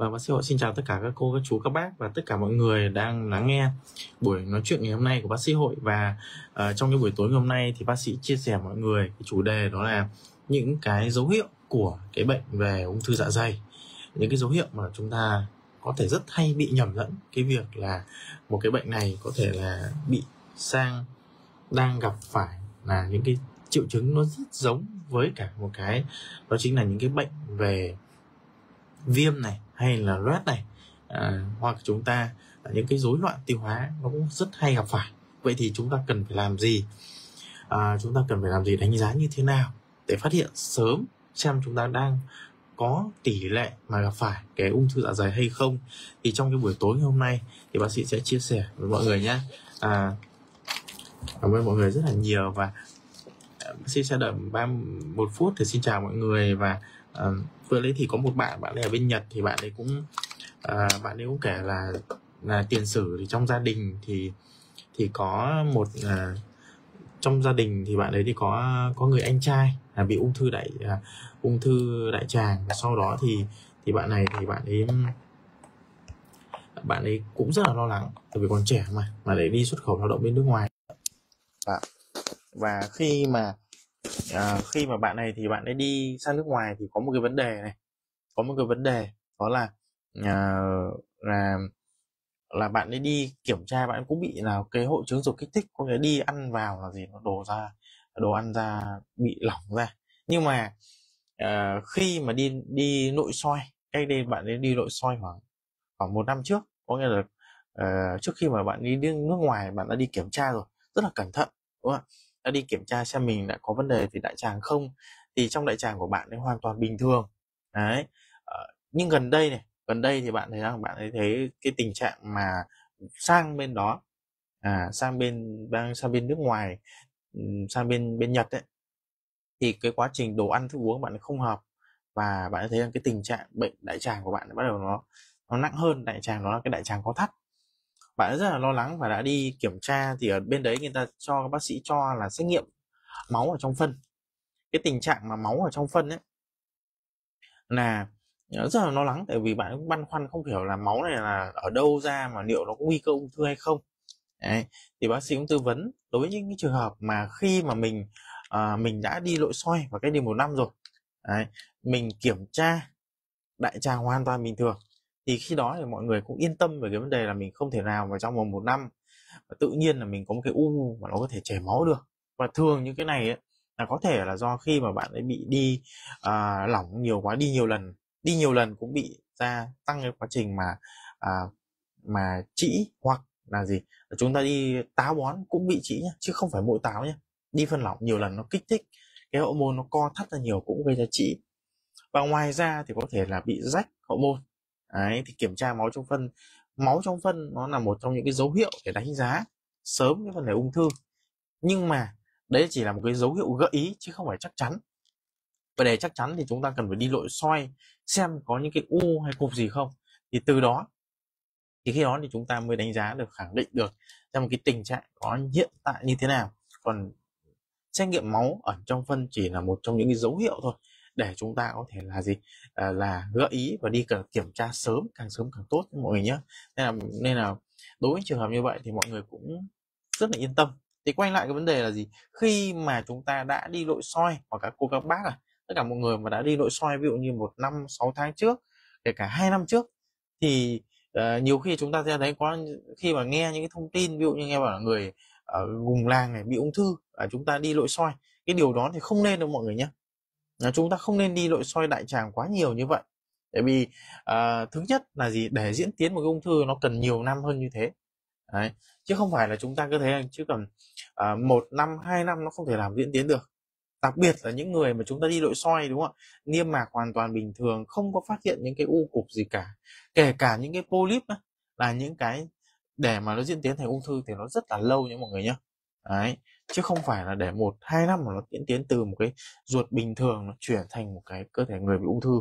và vâng, bác sĩ hội xin chào tất cả các cô các chú các bác và tất cả mọi người đang lắng nghe buổi nói chuyện ngày hôm nay của bác sĩ hội và uh, trong cái buổi tối ngày hôm nay thì bác sĩ chia sẻ mọi người cái chủ đề đó là những cái dấu hiệu của cái bệnh về ung thư dạ dày những cái dấu hiệu mà chúng ta có thể rất hay bị nhầm lẫn cái việc là một cái bệnh này có thể là bị sang đang gặp phải là những cái triệu chứng nó rất giống với cả một cái đó chính là những cái bệnh về viêm này hay là loét này à, hoặc chúng ta à, những cái rối loạn tiêu hóa nó cũng rất hay gặp phải vậy thì chúng ta cần phải làm gì à, chúng ta cần phải làm gì đánh giá như thế nào để phát hiện sớm xem chúng ta đang có tỷ lệ mà gặp phải cái ung thư dạ dày hay không thì trong cái buổi tối ngày hôm nay thì bác sĩ sẽ chia sẻ với mọi người nhé à, cảm ơn mọi người rất là nhiều và à, bác sĩ sẽ đợi ba một phút thì xin chào mọi người và à, vừa đấy thì có một bạn bạn ấy ở bên nhật thì bạn ấy cũng à, bạn ấy cũng kể là là tiền sử thì trong gia đình thì thì có một à, trong gia đình thì bạn ấy thì có có người anh trai là bị ung thư đại à, ung thư đại tràng và sau đó thì thì bạn này thì bạn ấy bạn ấy cũng rất là lo lắng tại vì còn trẻ mà mà để đi xuất khẩu lao động bên nước ngoài và dạ. và khi mà à, khi mà bạn này thì bạn ấy đi sang nước ngoài thì có một cái vấn đề này có một cái vấn đề đó là à, là là bạn ấy đi kiểm tra bạn cũng bị là cái hội chứng dục kích thích có nghĩa đi ăn vào là gì nó đổ ra đồ ăn ra bị lỏng ra nhưng mà uh, khi mà đi đi nội soi cách đây bạn ấy đi nội soi khoảng khoảng một năm trước có nghĩa là uh, trước khi mà bạn đi, đi nước ngoài bạn đã đi kiểm tra rồi rất là cẩn thận đúng không ạ đã đi kiểm tra xem mình đã có vấn đề về đại tràng không thì trong đại tràng của bạn ấy hoàn toàn bình thường đấy ờ, nhưng gần đây này gần đây thì bạn thấy rằng bạn ấy thấy cái tình trạng mà sang bên đó à sang bên sang bên nước ngoài sang bên bên Nhật ấy thì cái quá trình đồ ăn thức uống bạn không hợp và bạn thấy rằng cái tình trạng bệnh đại tràng của bạn bắt đầu nó nó nặng hơn đại tràng nó là cái đại tràng có thắt bạn rất là lo lắng và đã đi kiểm tra thì ở bên đấy người ta cho bác sĩ cho là xét nghiệm máu ở trong phân cái tình trạng mà máu ở trong phân ấy là ờ, rất là lo lắng tại vì bạn cũng băn khoăn không hiểu là máu này là ở đâu ra mà liệu nó có nguy cơ ung thư hay không Đấy. thì bác sĩ cũng tư vấn đối với những cái trường hợp mà khi mà mình à, mình đã đi nội soi và cách đi một năm rồi Đấy. mình kiểm tra đại tràng hoàn toàn bình thường thì khi đó thì mọi người cũng yên tâm về cái vấn đề là mình không thể nào mà trong vòng một năm và tự nhiên là mình có một cái u mà nó có thể chảy máu được và thường những cái này ấy, là có thể là do khi mà bạn ấy bị đi à, lỏng nhiều quá đi nhiều lần đi nhiều lần cũng bị ra tăng cái quá trình mà à, mà trĩ hoặc là gì chúng ta đi táo bón cũng bị trĩ nhá chứ không phải mỗi táo nhá đi phân lỏng nhiều lần nó kích thích cái hậu môn nó co thắt ra nhiều cũng gây ra trĩ và ngoài ra thì có thể là bị rách hậu môn Đấy, thì kiểm tra máu trong phân máu trong phân nó là một trong những cái dấu hiệu để đánh giá sớm cái vấn đề ung thư nhưng mà đấy chỉ là một cái dấu hiệu gợi ý chứ không phải chắc chắn và để chắc chắn thì chúng ta cần phải đi nội soi xem có những cái u hay cục gì không thì từ đó thì khi đó thì chúng ta mới đánh giá được khẳng định được xem cái tình trạng có hiện tại như thế nào còn xét nghiệm máu ở trong phân chỉ là một trong những cái dấu hiệu thôi để chúng ta có thể là gì à, là gợi ý và đi kiểm tra sớm càng sớm càng tốt mọi người nhé nên là nên là đối với trường hợp như vậy thì mọi người cũng rất là yên tâm thì quay lại cái vấn đề là gì khi mà chúng ta đã đi nội soi hoặc các cô các bác à tất cả mọi người mà đã đi nội soi ví dụ như một năm sáu tháng trước kể cả hai năm trước thì uh, nhiều khi chúng ta sẽ thấy có khi mà nghe những cái thông tin ví dụ như nghe bảo là người ở vùng làng này bị ung thư à, chúng ta đi nội soi cái điều đó thì không nên đâu mọi người nhé chúng ta không nên đi nội soi đại tràng quá nhiều như vậy tại vì à, thứ nhất là gì để diễn tiến một cái ung thư nó cần nhiều năm hơn như thế Đấy. chứ không phải là chúng ta cứ thế chứ cần à, ờ, một năm hai năm nó không thể làm diễn tiến được đặc biệt là những người mà chúng ta đi nội soi đúng không ạ niêm mạc hoàn toàn bình thường không có phát hiện những cái u cục gì cả kể cả những cái polyp ấy, là những cái để mà nó diễn tiến thành ung thư thì nó rất là lâu nhé mọi người nhé đấy chứ không phải là để một hai năm mà nó tiến tiến từ một cái ruột bình thường nó chuyển thành một cái cơ thể người bị ung thư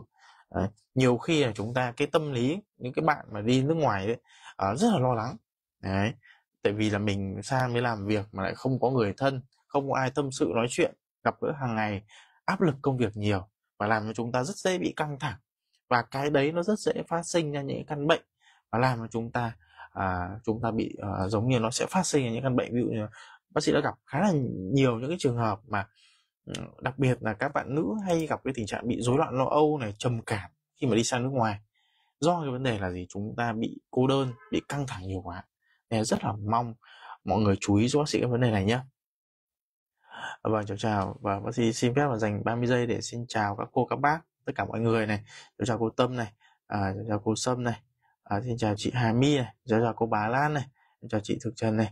đấy. nhiều khi là chúng ta cái tâm lý những cái bạn mà đi nước ngoài đấy uh, ờ, rất là lo lắng đấy tại vì là mình sang mới làm việc mà lại không có người thân không có ai tâm sự nói chuyện gặp gỡ hàng ngày áp lực công việc nhiều và làm cho chúng ta rất dễ bị căng thẳng và cái đấy nó rất dễ phát sinh ra những căn bệnh và làm cho chúng ta à, chúng ta bị à, giống như nó sẽ phát sinh ra những căn bệnh ví dụ như bác sĩ đã gặp khá là nhiều những cái trường hợp mà ừ, đặc biệt là các bạn nữ hay gặp cái tình trạng bị rối loạn lo âu này trầm cảm khi mà đi sang nước ngoài do cái vấn đề là gì chúng ta bị cô đơn bị căng thẳng nhiều quá nên rất là mong mọi người chú ý cho bác sĩ cái vấn đề này nhé vâng chào chào và vâng, bác sĩ xin phép là dành 30 giây để xin chào các cô các bác tất cả mọi người này chào chào cô tâm này à, chào chào cô sâm này à, xin chào chị hà my này chào chào cô Bá lan này chào chị thực trần này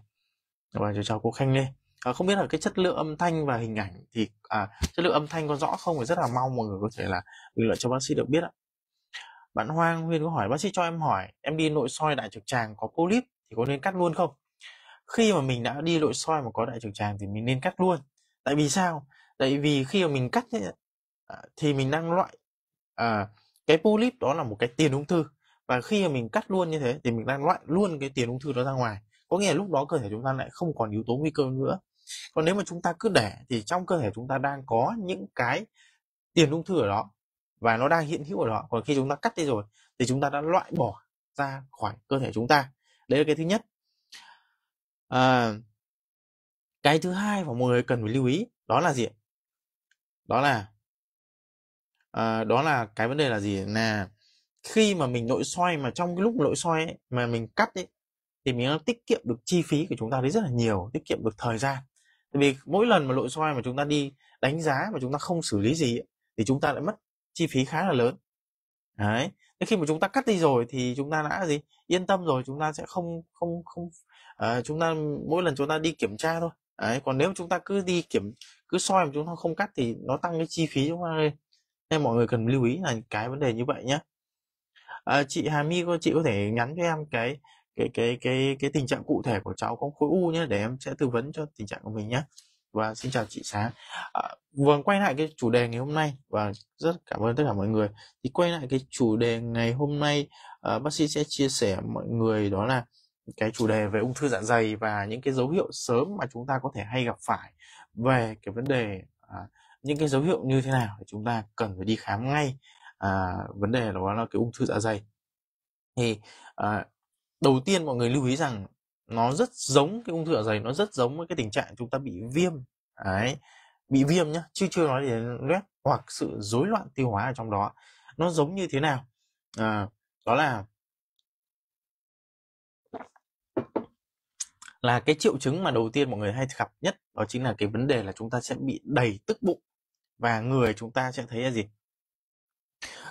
Dạ và vâng, chào cô khanh lê à, không biết là cái chất lượng âm thanh và hình ảnh thì à, chất lượng âm thanh có rõ không thì rất là mong mọi người có thể là bình luận cho bác sĩ được biết ạ bạn Hoang Huyên có hỏi bác sĩ cho em hỏi em đi nội soi đại trực tràng có polyp thì có nên cắt luôn không khi mà mình đã đi nội soi mà có đại trực tràng thì mình nên cắt luôn tại vì sao tại vì khi mà mình cắt à, thì mình đang loại à, cái polyp đó là một cái tiền ung thư và khi mà mình cắt luôn như thế thì mình đang loại luôn cái tiền ung thư đó ra ngoài có nghĩa là lúc đó cơ thể chúng ta lại không còn yếu tố nguy cơ nữa còn nếu mà chúng ta cứ để thì trong cơ thể chúng ta đang có những cái tiền ung thư ở đó và nó đang hiện hữu ở đó còn khi chúng ta cắt đi rồi thì chúng ta đã loại bỏ ra khỏi cơ thể chúng ta đấy là cái thứ nhất à, cái thứ hai mà mọi người cần phải lưu ý đó là gì đó là à, đó là cái vấn đề là gì là khi mà mình nội soi mà trong cái lúc nội soi ấy, mà mình cắt ấy, thì mình tiết kiệm được chi phí của chúng ta đấy rất là nhiều tiết kiệm được thời gian tại vì mỗi lần mà nội soi mà chúng ta đi đánh giá mà chúng ta không xử lý gì thì chúng ta lại mất chi phí khá là lớn đấy thế khi mà chúng ta cắt đi rồi thì chúng ta đã gì yên tâm rồi chúng ta sẽ không không không à, chúng ta mỗi lần chúng ta đi kiểm tra thôi đấy còn nếu chúng ta cứ đi kiểm cứ soi mà chúng ta không cắt thì nó tăng cái chi phí chúng ta lên nên mọi người cần lưu ý là cái vấn đề như vậy nhé à, chị Hà My cô chị có thể nhắn cho em cái cái cái cái cái tình trạng cụ thể của cháu có khối u nhé để em sẽ tư vấn cho tình trạng của mình nhé và xin chào chị sáng à, vâng quay lại cái chủ đề ngày hôm nay và rất cảm ơn tất cả mọi người thì quay lại cái chủ đề ngày hôm nay à, bác sĩ sẽ chia sẻ mọi người đó là cái chủ đề về ung thư dạ dày và những cái dấu hiệu sớm mà chúng ta có thể hay gặp phải về cái vấn đề à, những cái dấu hiệu như thế nào để chúng ta cần phải đi khám ngay à, vấn đề đó là cái ung thư dạ dày thì à, đầu tiên mọi người lưu ý rằng nó rất giống cái ung thư dạ dày nó rất giống với cái tình trạng chúng ta bị viêm đấy bị viêm nhá chứ chưa nói đến loét hoặc sự rối loạn tiêu hóa ở trong đó nó giống như thế nào à, đó là là cái triệu chứng mà đầu tiên mọi người hay gặp nhất đó chính là cái vấn đề là chúng ta sẽ bị đầy tức bụng và người chúng ta sẽ thấy là gì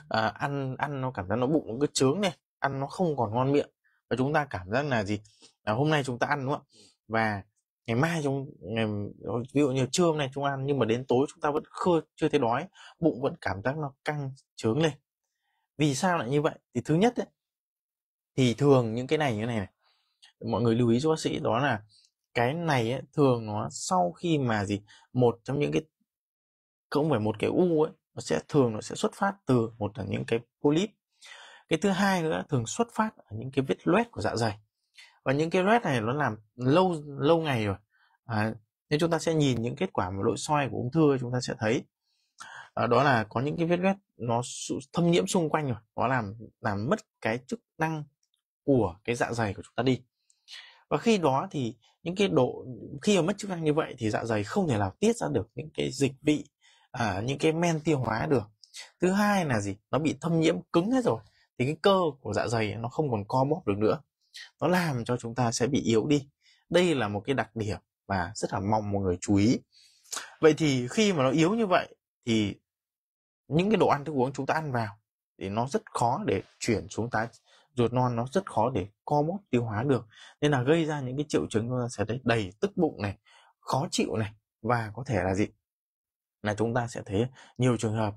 à, ăn ăn nó cảm giác nó bụng nó cứ trướng này ăn nó không còn ngon miệng và chúng ta cảm giác là gì là hôm nay chúng ta ăn đúng không và ngày mai chúng ngày, ví dụ như trưa hôm nay chúng ăn nhưng mà đến tối chúng ta vẫn khơ chưa thấy đói bụng vẫn cảm giác nó căng trướng lên vì sao lại như vậy thì thứ nhất ấy, thì thường những cái này như này, này mọi người lưu ý cho bác sĩ đó là cái này ấy, thường nó sau khi mà gì một trong những cái không phải một cái u ấy nó sẽ thường nó sẽ xuất phát từ một là những cái polyp cái thứ hai nữa thường xuất phát ở những cái vết loét của dạ dày và những cái loét này nó làm lâu lâu ngày rồi à, nên chúng ta sẽ nhìn những kết quả mà nội soi của ung thư chúng ta sẽ thấy à, đó là có những cái vết loét nó thâm nhiễm xung quanh rồi nó làm làm mất cái chức năng của cái dạ dày của chúng ta đi và khi đó thì những cái độ khi mà mất chức năng như vậy thì dạ dày không thể nào tiết ra được những cái dịch vị à, những cái men tiêu hóa được thứ hai là gì nó bị thâm nhiễm cứng hết rồi thì cái cơ của dạ dày nó không còn co bóp được nữa nó làm cho chúng ta sẽ bị yếu đi đây là một cái đặc điểm và rất là mong mọi người chú ý vậy thì khi mà nó yếu như vậy thì những cái đồ ăn thức uống chúng ta ăn vào thì nó rất khó để chuyển xuống tá ruột non nó rất khó để co bóp tiêu hóa được nên là gây ra những cái triệu chứng chúng ta sẽ thấy đầy tức bụng này khó chịu này và có thể là gì là chúng ta sẽ thấy nhiều trường hợp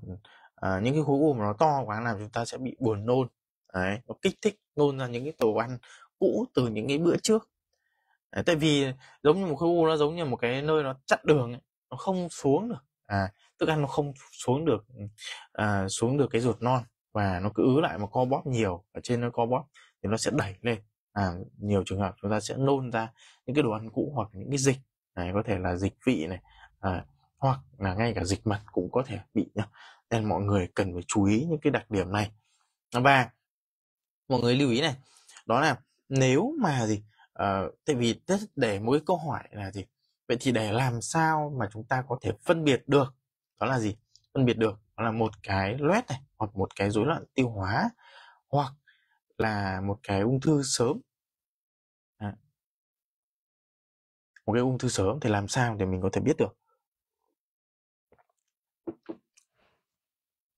à, những cái khối u mà nó to quá làm chúng ta sẽ bị buồn nôn đấy nó kích thích nôn ra những cái đồ ăn cũ từ những cái bữa trước đấy, tại vì giống như một khối u nó giống như một cái nơi nó chặn đường ấy, nó không xuống được à thức ăn nó không xuống được ừ, à, xuống được cái ruột non và nó cứ ứ lại mà co bóp nhiều ở trên nó co bóp thì nó sẽ đẩy lên à, nhiều trường hợp chúng ta sẽ nôn ra những cái đồ ăn cũ hoặc những cái dịch này có thể là dịch vị này à, hoặc là ngay cả dịch mật cũng có thể bị nhá nên mọi người cần phải chú ý những cái đặc điểm này và mọi người lưu ý này đó là nếu mà gì uh, tại vì để mỗi câu hỏi là gì vậy thì để làm sao mà chúng ta có thể phân biệt được đó là gì phân biệt được đó là một cái loét này hoặc một cái rối loạn tiêu hóa hoặc là một cái ung thư sớm à. một cái ung thư sớm thì làm sao để mình có thể biết được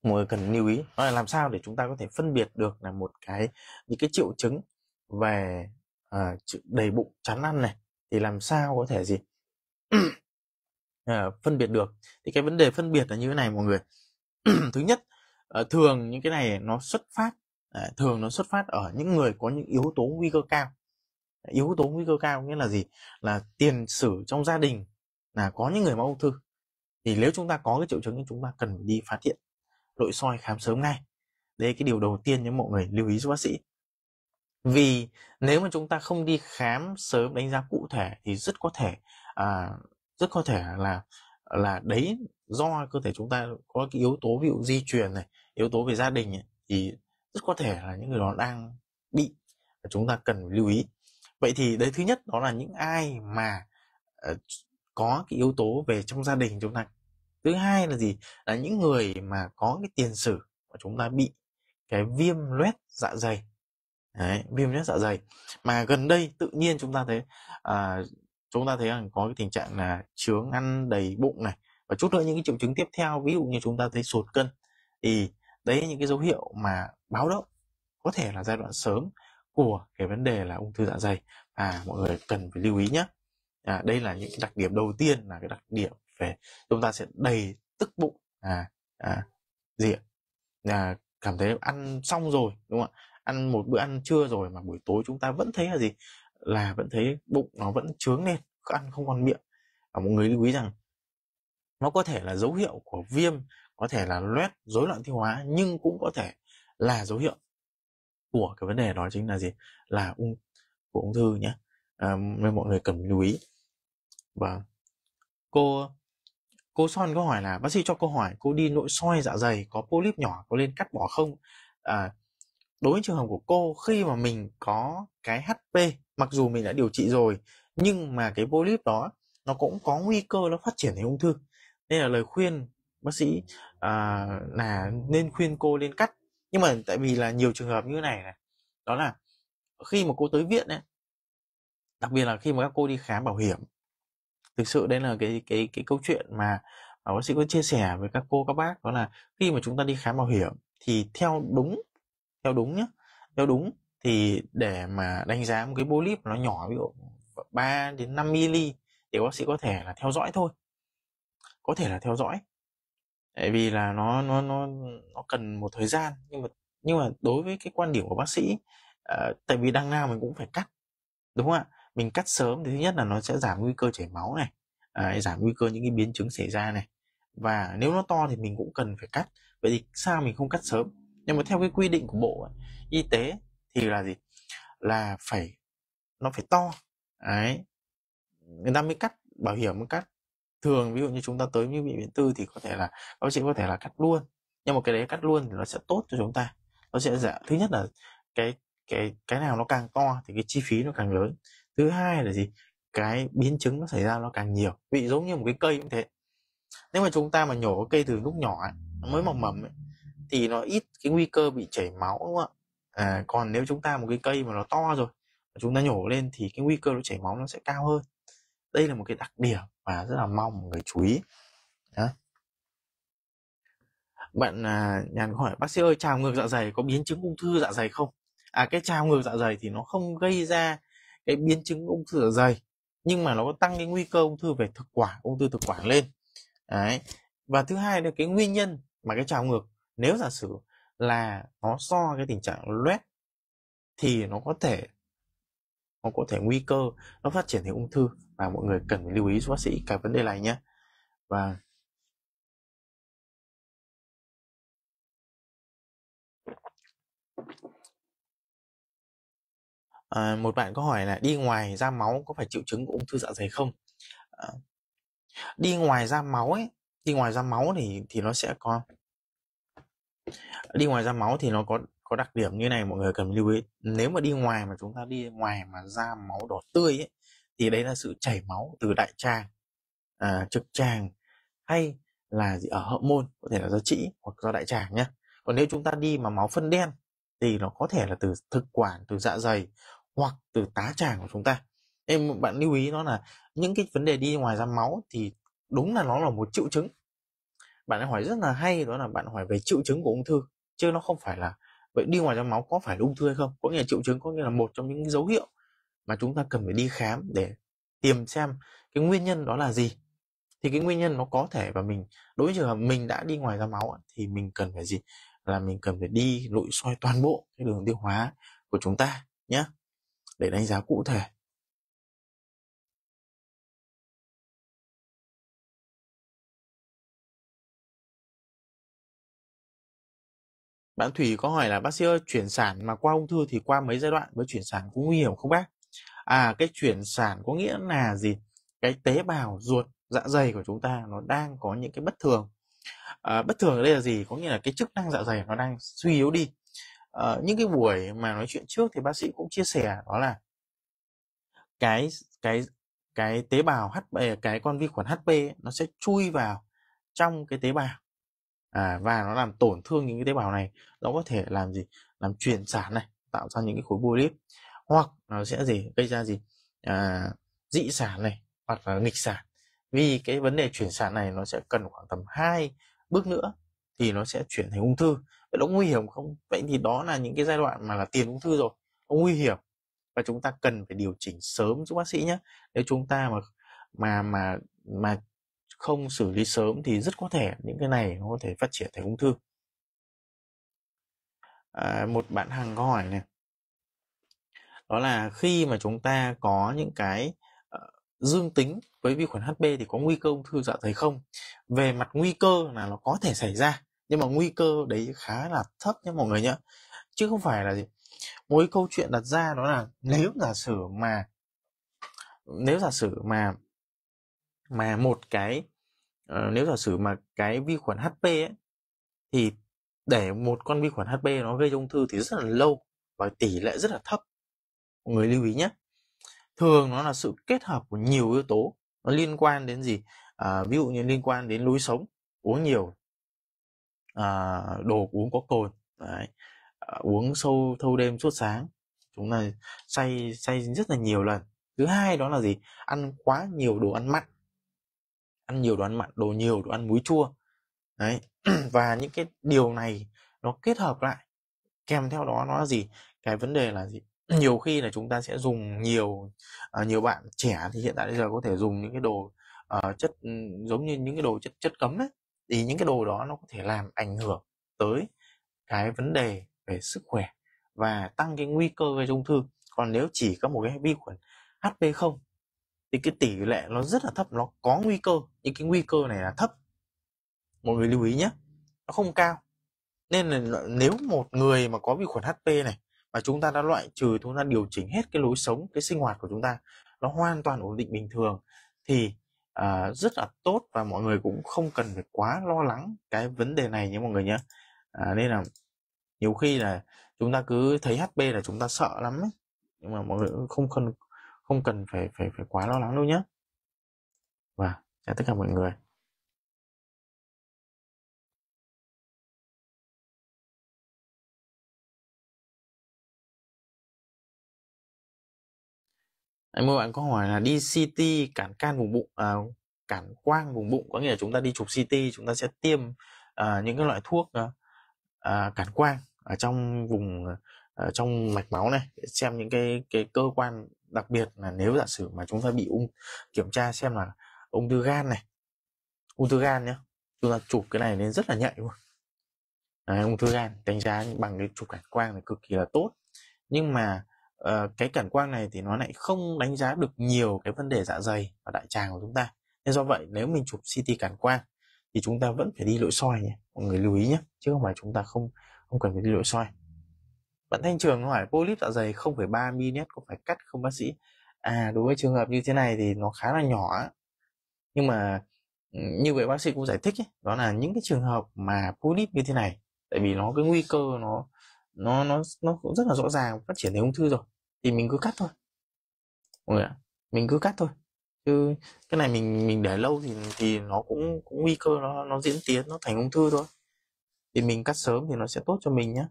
người cần lưu ý đó là làm sao để chúng ta có thể phân biệt được là một cái những cái triệu chứng về à, đầy bụng chán ăn này thì làm sao có thể gì à, phân biệt được thì cái vấn đề phân biệt là như thế này mọi người thứ nhất à, thường những cái này nó xuất phát à, thường nó xuất phát ở những người có những yếu tố nguy cơ cao yếu tố nguy cơ cao nghĩa là gì là tiền sử trong gia đình là có những người mắc ung thư thì nếu chúng ta có cái triệu chứng thì chúng ta cần phải đi phát hiện nội soi khám sớm ngay đấy là cái điều đầu tiên những mọi người lưu ý giúp bác sĩ vì nếu mà chúng ta không đi khám sớm đánh giá cụ thể thì rất có thể à, rất có thể là là đấy do cơ thể chúng ta có cái yếu tố ví dụ di truyền này yếu tố về gia đình này, thì rất có thể là những người đó đang bị chúng ta cần lưu ý vậy thì đấy thứ nhất đó là những ai mà uh, có cái yếu tố về trong gia đình chúng ta thứ hai là gì là những người mà có cái tiền sử của chúng ta bị cái viêm loét dạ dày Đấy, viêm loét dạ dày mà gần đây tự nhiên chúng ta thấy à, chúng ta thấy rằng có cái tình trạng là chướng ăn đầy bụng này và chút nữa những cái triệu chứng tiếp theo ví dụ như chúng ta thấy sụt cân thì đấy những cái dấu hiệu mà báo động có thể là giai đoạn sớm của cái vấn đề là ung thư dạ dày à mọi người cần phải lưu ý nhé à, đây là những đặc điểm đầu tiên là cái đặc điểm về chúng ta sẽ đầy tức bụng à à gì à, cảm thấy ăn xong rồi đúng không ạ ăn một bữa ăn trưa rồi mà buổi tối chúng ta vẫn thấy là gì là vẫn thấy bụng nó vẫn trướng lên ăn không còn miệng và mọi người lưu ý rằng nó có thể là dấu hiệu của viêm có thể là loét rối loạn tiêu hóa nhưng cũng có thể là dấu hiệu của cái vấn đề đó chính là gì là ung của ung thư nhé à, nên mọi người cần lưu ý và vâng. cô cô son có hỏi là bác sĩ cho câu hỏi cô đi nội soi dạ dày có polyp nhỏ có nên cắt bỏ không à, đối với trường hợp của cô khi mà mình có cái hp mặc dù mình đã điều trị rồi nhưng mà cái polyp đó nó cũng có nguy cơ nó phát triển thành ung thư nên là lời khuyên bác sĩ à, là nên khuyên cô nên cắt nhưng mà tại vì là nhiều trường hợp như thế này này đó là khi mà cô tới viện ấy, đặc biệt là khi mà các cô đi khám bảo hiểm thực sự đây là cái cái cái câu chuyện mà bác sĩ có chia sẻ với các cô các bác đó là khi mà chúng ta đi khám bảo hiểm thì theo đúng theo đúng nhé theo đúng thì để mà đánh giá một cái polyp nó nhỏ ví dụ 3 đến 5 mm thì bác sĩ có thể là theo dõi thôi có thể là theo dõi tại vì là nó nó nó nó cần một thời gian nhưng mà nhưng mà đối với cái quan điểm của bác sĩ uh, tại vì đang nào mình cũng phải cắt đúng không ạ mình cắt sớm thì thứ nhất là nó sẽ giảm nguy cơ chảy máu này à, giảm nguy cơ những cái biến chứng xảy ra này và nếu nó to thì mình cũng cần phải cắt vậy thì sao mình không cắt sớm nhưng mà theo cái quy định của bộ y tế thì là gì là phải nó phải to đấy người ta mới cắt bảo hiểm mới cắt thường ví dụ như chúng ta tới như bệnh viện tư thì có thể là các sĩ có thể là cắt luôn nhưng mà cái đấy cắt luôn thì nó sẽ tốt cho chúng ta nó sẽ giảm thứ nhất là cái cái cái nào nó càng to thì cái chi phí nó càng lớn thứ hai là gì cái biến chứng nó xảy ra nó càng nhiều bị giống như một cái cây cũng thế nếu mà chúng ta mà nhổ cây từ lúc nhỏ ấy, mới mọc mầm ấy, thì nó ít cái nguy cơ bị chảy máu đúng không ạ à, còn nếu chúng ta một cái cây mà nó to rồi chúng ta nhổ lên thì cái nguy cơ nó chảy máu nó sẽ cao hơn đây là một cái đặc điểm và rất là mong mọi người chú ý đó bạn à, nhàn hỏi bác sĩ ơi trào ngược dạ dày có biến chứng ung thư dạ dày không à cái trào ngược dạ dày thì nó không gây ra cái biến chứng ung thư dạ dày nhưng mà nó có tăng cái nguy cơ ung thư về thực quản ung thư thực quản lên đấy và thứ hai là cái nguyên nhân mà cái trào ngược nếu giả sử là nó do cái tình trạng loét thì nó có thể nó có thể nguy cơ nó phát triển thành ung thư và mọi người cần phải lưu ý cho bác sĩ cái vấn đề này nhé và À, một bạn có hỏi là đi ngoài ra máu có phải triệu chứng của ung thư dạ dày không? À, đi ngoài ra máu ấy, đi ngoài ra máu thì thì nó sẽ có đi ngoài ra máu thì nó có có đặc điểm như này mọi người cần lưu ý. Nếu mà đi ngoài mà chúng ta đi ngoài mà ra máu đỏ tươi ấy thì đấy là sự chảy máu từ đại tràng, à, trực tràng hay là gì ở hậu môn có thể là do trĩ hoặc do đại tràng nhé còn nếu chúng ta đi mà máu phân đen thì nó có thể là từ thực quản từ dạ dày hoặc từ tá tràng của chúng ta em bạn lưu ý nó là những cái vấn đề đi ngoài ra máu thì đúng là nó là một triệu chứng bạn đã hỏi rất là hay đó là bạn hỏi về triệu chứng của ung thư chứ nó không phải là vậy đi ngoài ra máu có phải là ung thư hay không có nghĩa là triệu chứng có nghĩa là một trong những dấu hiệu mà chúng ta cần phải đi khám để tìm xem cái nguyên nhân đó là gì thì cái nguyên nhân nó có thể và mình đối với trường hợp mình đã đi ngoài ra máu thì mình cần phải gì là mình cần phải đi nội soi toàn bộ cái đường tiêu hóa của chúng ta nhé để đánh giá cụ thể Bạn Thủy có hỏi là bác sĩ ơi, chuyển sản mà qua ung thư thì qua mấy giai đoạn với chuyển sản cũng nguy hiểm không bác? À, cái chuyển sản có nghĩa là gì? Cái tế bào ruột dạ dày của chúng ta nó đang có những cái bất thường. À, bất thường ở đây là gì? Có nghĩa là cái chức năng dạ dày nó đang suy yếu đi à, những cái buổi mà nói chuyện trước thì bác sĩ cũng chia sẻ đó là cái cái cái tế bào HP cái con vi khuẩn HP nó sẽ chui vào trong cái tế bào à, và nó làm tổn thương những cái tế bào này nó có thể làm gì làm chuyển sản này tạo ra những cái khối bôi polyp hoặc nó sẽ gì gây ra gì à, dị sản này hoặc là nghịch sản vì cái vấn đề chuyển sản này nó sẽ cần khoảng tầm hai bước nữa thì nó sẽ chuyển thành ung thư vậy nó nguy hiểm không vậy thì đó là những cái giai đoạn mà là tiền ung thư rồi nó nguy hiểm và chúng ta cần phải điều chỉnh sớm giúp bác sĩ nhé nếu chúng ta mà mà mà mà không xử lý sớm thì rất có thể những cái này nó có thể phát triển thành ung thư à, một bạn hàng có hỏi này đó là khi mà chúng ta có những cái uh, dương tính với vi khuẩn hp thì có nguy cơ ung thư dạ dày không? Về mặt nguy cơ là nó có thể xảy ra nhưng mà nguy cơ đấy khá là thấp nhé mọi người nhé chứ không phải là gì một câu chuyện đặt ra đó là nếu giả sử mà nếu giả sử mà mà một cái ờ, nếu giả sử mà cái vi khuẩn HP ấy, thì để một con vi khuẩn HP nó gây ung thư thì rất là lâu và tỷ lệ rất là thấp mọi người lưu ý nhé thường nó là sự kết hợp của nhiều yếu tố nó liên quan đến gì à, ví dụ như liên quan đến lối sống uống nhiều à, đồ uống có cồn đấy à, uống sâu thâu đêm suốt sáng chúng ta say say rất là nhiều lần thứ hai đó là gì ăn quá nhiều đồ ăn mặn ăn nhiều đồ ăn mặn đồ nhiều đồ ăn muối chua đấy và những cái điều này nó kết hợp lại kèm theo đó nó là gì cái vấn đề là gì nhiều khi là chúng ta sẽ dùng nhiều uh, nhiều bạn trẻ thì hiện tại bây giờ có thể dùng những cái đồ uh, chất ừ, giống như những cái đồ chất chất cấm đấy thì những cái đồ đó nó có thể làm ảnh hưởng tới cái vấn đề về sức khỏe và tăng cái nguy cơ gây ung thư còn nếu chỉ có một cái vi khuẩn HP0 thì cái tỷ lệ nó rất là thấp nó có nguy cơ nhưng cái nguy cơ này là thấp mọi người lưu ý nhé nó không cao nên là nếu một người mà có vi khuẩn HP này mà chúng ta đã loại trừ chúng ta điều chỉnh hết cái lối sống cái sinh hoạt của chúng ta nó hoàn toàn ổn định bình thường thì uh, rất là tốt và mọi người cũng không cần phải quá lo lắng cái vấn đề này nhé mọi người nhé à, nên là nhiều khi là chúng ta cứ thấy HP là chúng ta sợ lắm ấy. nhưng mà mọi người không cần không cần phải phải phải quá lo lắng đâu nhé và chào tất cả mọi người Anh mời bạn có hỏi là đi CT cản can vùng bụng à, cản quang vùng bụng có nghĩa là chúng ta đi chụp CT chúng ta sẽ tiêm à, những cái loại thuốc à, à cản quang ở trong vùng ở à, trong mạch máu này xem những cái cái cơ quan đặc biệt là nếu giả sử mà chúng ta bị ung kiểm tra xem là ung thư gan này ung thư gan nhé chúng ta chụp cái này nên rất là nhạy luôn Đấy, ung thư gan đánh giá bằng cái chụp cản quang này cực kỳ là tốt nhưng mà Ờ, cái cảnh quang này thì nó lại không đánh giá được nhiều cái vấn đề dạ dày và đại tràng của chúng ta nên do vậy nếu mình chụp CT cảnh quang thì chúng ta vẫn phải đi nội soi nhé mọi người lưu ý nhé chứ không phải chúng ta không không cần phải đi nội soi bạn thanh trường hỏi polyp dạ dày 0,3 mm có phải cắt không bác sĩ à đối với trường hợp như thế này thì nó khá là nhỏ nhưng mà ừ, như vậy bác sĩ cũng giải thích ấy, đó là những cái trường hợp mà polyp như thế này tại vì nó cái nguy cơ nó nó nó nó cũng rất là rõ ràng phát triển đến ung thư rồi thì mình cứ cắt thôi mọi người ạ mình cứ cắt thôi chứ cái này mình mình để lâu thì thì nó cũng cũng nguy cơ nó nó diễn tiến nó thành ung thư thôi thì mình cắt sớm thì nó sẽ tốt cho mình nhé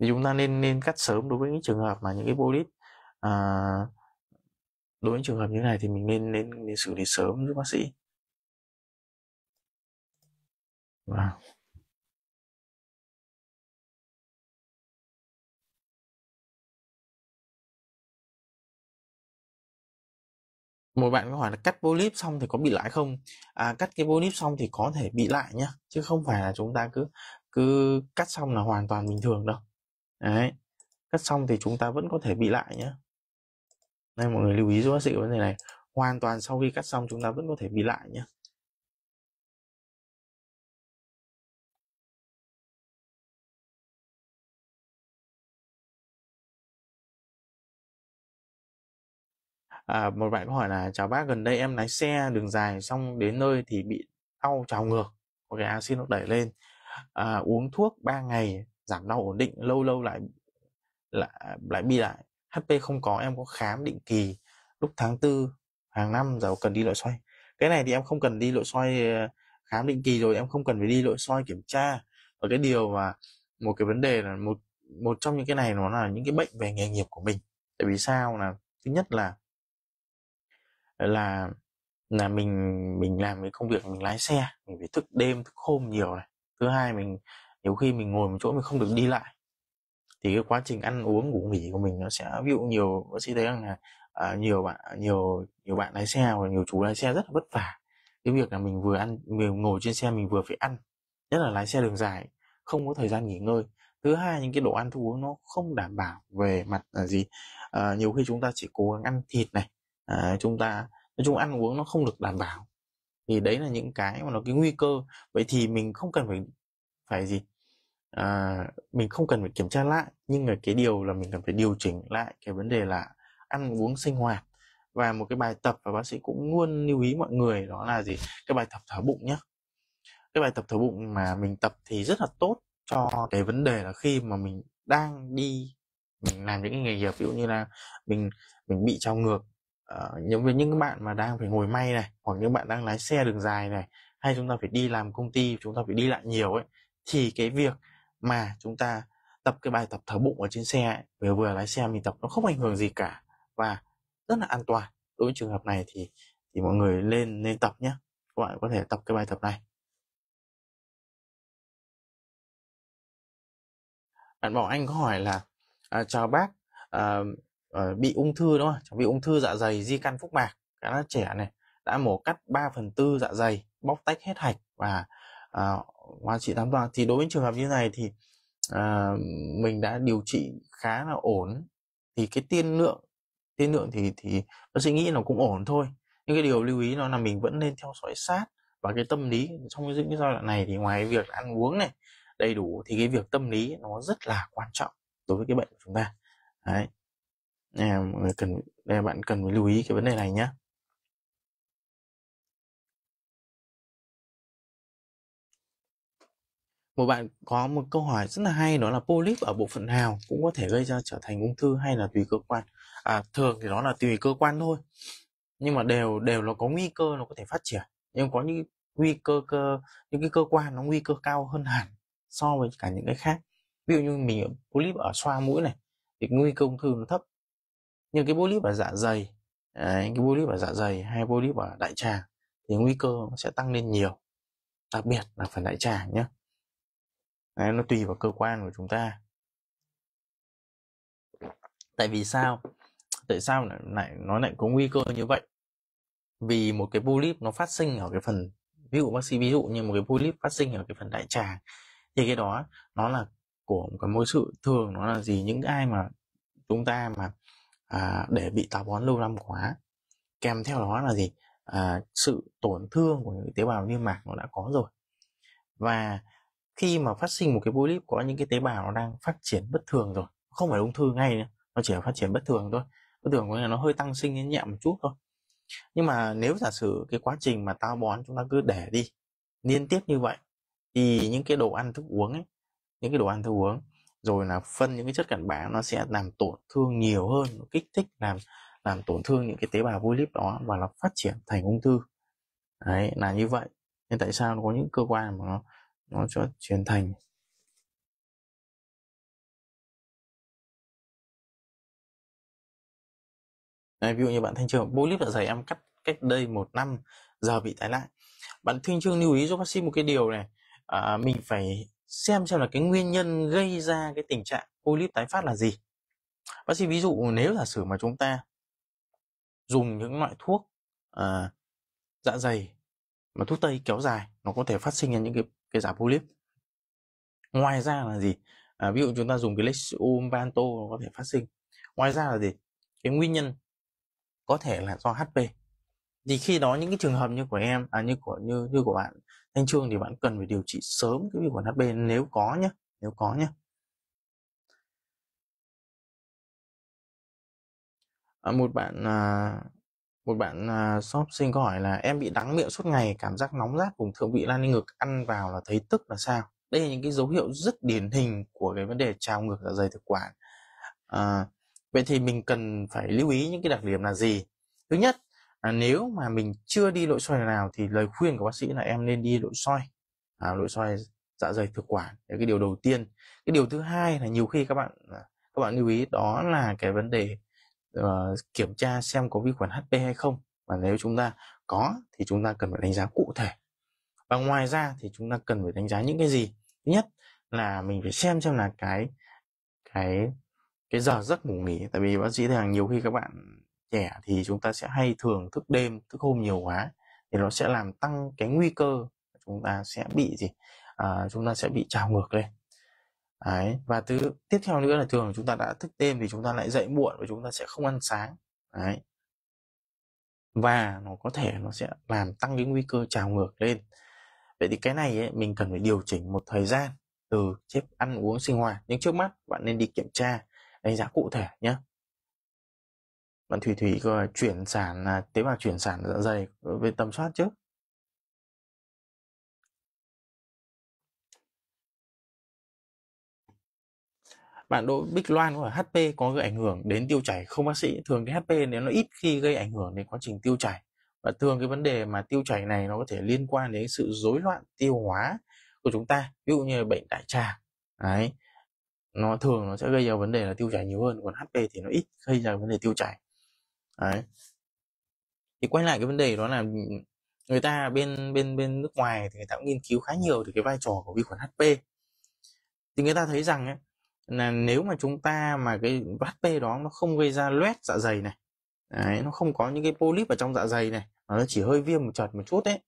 thì chúng ta nên nên cắt sớm đối với những trường hợp mà những cái polyp à, đối với trường hợp như này thì mình nên nên, nên xử lý sớm giúp bác sĩ wow. Vâng. một bạn có hỏi là cắt polyp xong thì có bị lại không à, cắt cái polyp xong thì có thể bị lại nhá chứ không phải là chúng ta cứ cứ cắt xong là hoàn toàn bình thường đâu đấy cắt xong thì chúng ta vẫn có thể bị lại nhá đây mọi người lưu ý giúp bác sĩ vấn đề này hoàn toàn sau khi cắt xong chúng ta vẫn có thể bị lại nhé à, một bạn có hỏi là chào bác gần đây em lái xe đường dài xong đến nơi thì bị đau trào ngược một cái axit nó đẩy lên à, uống thuốc 3 ngày giảm đau ổn định lâu lâu lại lại lại bị lại HP không có em có khám định kỳ lúc tháng tư hàng năm giàu cần đi nội soi cái này thì em không cần đi nội soi ờ, khám định kỳ rồi em không cần phải đi nội soi kiểm tra và cái điều mà một cái vấn đề là một một trong những cái này nó là những cái bệnh về nghề nghiệp của mình tại vì sao là thứ nhất là là là mình mình làm cái công việc mình lái xe mình phải thức đêm thức hôm nhiều này thứ hai mình nhiều khi mình ngồi một chỗ mình không được đi lại thì cái quá trình ăn uống ngủ nghỉ của mình nó sẽ ví dụ nhiều bác sĩ thấy rằng là à, nhiều bạn nhiều nhiều bạn lái xe và nhiều chú lái xe rất là vất vả cái việc là mình vừa ăn mình ngồi trên xe mình vừa phải ăn nhất là lái xe đường dài không có thời gian nghỉ ngơi thứ hai những cái đồ ăn thức uống nó không đảm bảo về mặt là gì à, nhiều khi chúng ta chỉ cố gắng ăn thịt này à, chúng ta nói chung ăn uống nó không được đảm bảo thì đấy là những cái mà nó cái nguy cơ vậy thì mình không cần phải phải gì à, mình không cần phải kiểm tra lại nhưng mà cái điều là mình cần phải điều chỉnh lại cái vấn đề là ăn uống sinh hoạt và một cái bài tập và bác sĩ cũng luôn lưu ý mọi người đó là gì cái bài tập thở bụng nhé cái bài tập thở bụng mà mình tập thì rất là tốt cho cái vấn đề là khi mà mình đang đi mình làm những cái nghề nghiệp ví dụ như là mình mình bị trào ngược Ờ, những với những bạn mà đang phải ngồi may này hoặc những bạn đang lái xe đường dài này hay chúng ta phải đi làm công ty chúng ta phải đi lại nhiều ấy thì cái việc mà chúng ta tập cái bài tập thở bụng ở trên xe ấy, vừa vừa lái xe mình tập nó không ảnh hưởng gì cả và rất là an toàn đối với trường hợp này thì thì mọi người lên nên tập nhé các bạn có thể tập cái bài tập này bạn bảo anh có hỏi là à, chào bác à, Ờ, bị ung thư đúng không chẳng bị ung thư dạ dày di căn phúc mạc khá trẻ này đã mổ cắt 3 phần tư dạ dày bóc tách hết hạch và uh, hóa trị tám toa thì đối với trường hợp như này thì uh, mình đã điều trị khá là ổn thì cái tiên lượng tiên lượng thì thì bác sĩ nghĩ nó cũng ổn thôi nhưng cái điều lưu ý nó là mình vẫn nên theo dõi sát và cái tâm lý trong những cái giai đoạn này thì ngoài việc ăn uống này đầy đủ thì cái việc tâm lý nó rất là quan trọng đối với cái bệnh của chúng ta đấy nè mọi người cần đây bạn cần phải lưu ý cái vấn đề này nhé một bạn có một câu hỏi rất là hay đó là polyp ở bộ phận nào cũng có thể gây ra trở thành ung thư hay là tùy cơ quan à, thường thì đó là tùy cơ quan thôi nhưng mà đều đều nó có nguy cơ nó có thể phát triển nhưng có những nguy cơ cơ những cái cơ quan nó nguy cơ cao hơn hẳn so với cả những cái khác ví dụ như mình polyp ở xoa mũi này thì nguy cơ ung thư nó thấp như cái polyp ở dạ dày đấy, cái polyp ở dạ dày hay polyp ở đại tràng thì nguy cơ sẽ tăng lên nhiều đặc biệt là phần đại tràng nhé đấy, nó tùy vào cơ quan của chúng ta tại vì sao tại sao lại, lại nó lại có nguy cơ như vậy vì một cái polyp nó phát sinh ở cái phần ví dụ bác sĩ ví dụ như một cái polyp phát sinh ở cái phần đại tràng thì cái đó nó là của một cái mối sự thường nó là gì những ai mà chúng ta mà à, để bị táo bón lâu năm quá kèm theo đó là gì à, sự tổn thương của những tế bào niêm mạc nó đã có rồi và khi mà phát sinh một cái polyp có những cái tế bào nó đang phát triển bất thường rồi không phải ung thư ngay nữa nó chỉ là phát triển bất thường thôi bất thường có nghĩa là nó hơi tăng sinh đến nhẹ một chút thôi nhưng mà nếu giả sử cái quá trình mà táo bón chúng ta cứ để đi liên tiếp như vậy thì những cái đồ ăn thức uống ấy những cái đồ ăn thức uống rồi là phân những cái chất cặn bã nó sẽ làm tổn thương nhiều hơn nó kích thích làm làm tổn thương những cái tế bào polyp đó và nó phát triển thành ung thư đấy là như vậy nên tại sao nó có những cơ quan mà nó nó cho chuyển thành Đấy, ví dụ như bạn Thanh Trường, polyp dạ dày em cắt cách đây một năm giờ bị tái lại. Bạn Thanh Trương lưu ý cho bác sĩ một cái điều này, à, mình phải xem xem là cái nguyên nhân gây ra cái tình trạng polyp tái phát là gì bác sĩ ví dụ nếu giả sử mà chúng ta dùng những loại thuốc à, dạ dày mà thuốc tây kéo dài nó có thể phát sinh ra những cái cái giả polyp ngoài ra là gì à, ví dụ chúng ta dùng cái lexium vanto nó có thể phát sinh ngoài ra là gì cái nguyên nhân có thể là do hp thì khi đó những cái trường hợp như của em à như của như như của bạn anh Trương thì bạn cần phải điều trị sớm cái vi khuẩn HB nếu có nhé nếu có nhé à, một bạn à, một bạn à, shop sinh có hỏi là em bị đắng miệng suốt ngày cảm giác nóng rát vùng thượng vị lan lên ngực ăn vào là thấy tức là sao đây là những cái dấu hiệu rất điển hình của cái vấn đề trào ngược dạ dày thực quản à, vậy thì mình cần phải lưu ý những cái đặc điểm là gì thứ nhất à, nếu mà mình chưa đi nội soi nào thì lời khuyên của bác sĩ là em nên đi nội soi à, nội soi dạ dày thực quản là cái điều đầu tiên cái điều thứ hai là nhiều khi các bạn à, các bạn lưu ý đó là cái vấn đề uh, kiểm tra xem có vi khuẩn HP hay không và nếu chúng ta có thì chúng ta cần phải đánh giá cụ thể và ngoài ra thì chúng ta cần phải đánh giá những cái gì thứ nhất là mình phải xem xem là cái cái cái giờ giấc ngủ nghỉ tại vì bác sĩ rằng nhiều khi các bạn trẻ thì chúng ta sẽ hay thường thức đêm thức hôm nhiều quá thì nó sẽ làm tăng cái nguy cơ chúng ta sẽ bị gì à, chúng ta sẽ bị trào ngược lên Đấy. và thứ tiếp theo nữa là thường chúng ta đã thức đêm thì chúng ta lại dậy muộn và chúng ta sẽ không ăn sáng Đấy. và nó có thể nó sẽ làm tăng cái nguy cơ trào ngược lên vậy thì cái này ấy, mình cần phải điều chỉnh một thời gian từ chế ăn uống sinh hoạt nhưng trước mắt bạn nên đi kiểm tra đánh giá cụ thể nhé bạn thủy thủy coi chuyển sản là tế bào chuyển sản dạ dày về tầm soát trước bạn Đỗ Bích Loan của HP có gây ảnh hưởng đến tiêu chảy không bác sĩ thường cái HP nếu nó ít khi gây ảnh hưởng đến quá trình tiêu chảy và thường cái vấn đề mà tiêu chảy này nó có thể liên quan đến sự rối loạn tiêu hóa của chúng ta ví dụ như bệnh đại tràng đấy nó thường nó sẽ gây ra vấn đề là tiêu chảy nhiều hơn còn HP thì nó ít gây ra vấn đề tiêu chảy đấy thì quay lại cái vấn đề đó là người ta bên bên bên nước ngoài thì người ta cũng nghiên cứu khá nhiều về cái vai trò của vi khuẩn HP thì người ta thấy rằng ấy, là nếu mà chúng ta mà cái HP đó nó không gây ra loét dạ dày này đấy, nó không có những cái polyp ở trong dạ dày này mà nó chỉ hơi viêm một chợt một chút ấy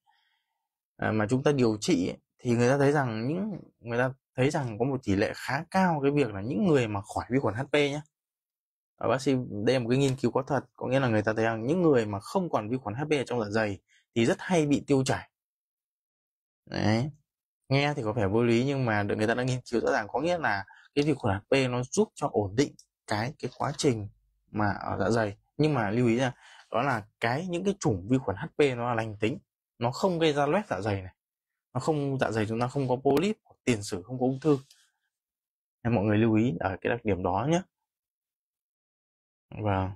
à, mà chúng ta điều trị ấy, thì người ta thấy rằng những người ta thấy rằng có một tỷ lệ khá cao cái việc là những người mà khỏi vi khuẩn HP nhé bác sĩ đây là một cái nghiên cứu có thật có nghĩa là người ta thấy rằng những người mà không còn vi khuẩn hp ở trong dạ dày thì rất hay bị tiêu chảy đấy nghe thì có vẻ vô lý nhưng mà được người ta đã nghiên cứu rõ ràng có nghĩa là cái vi khuẩn hp nó giúp cho ổn định cái cái quá trình mà ở dạ dày nhưng mà lưu ý là đó là cái những cái chủng vi khuẩn hp nó là lành tính nó không gây ra loét dạ dày này nó không dạ dày chúng ta không có polyp tiền sử không có ung thư nên mọi người lưu ý ở cái đặc điểm đó nhé Vâng.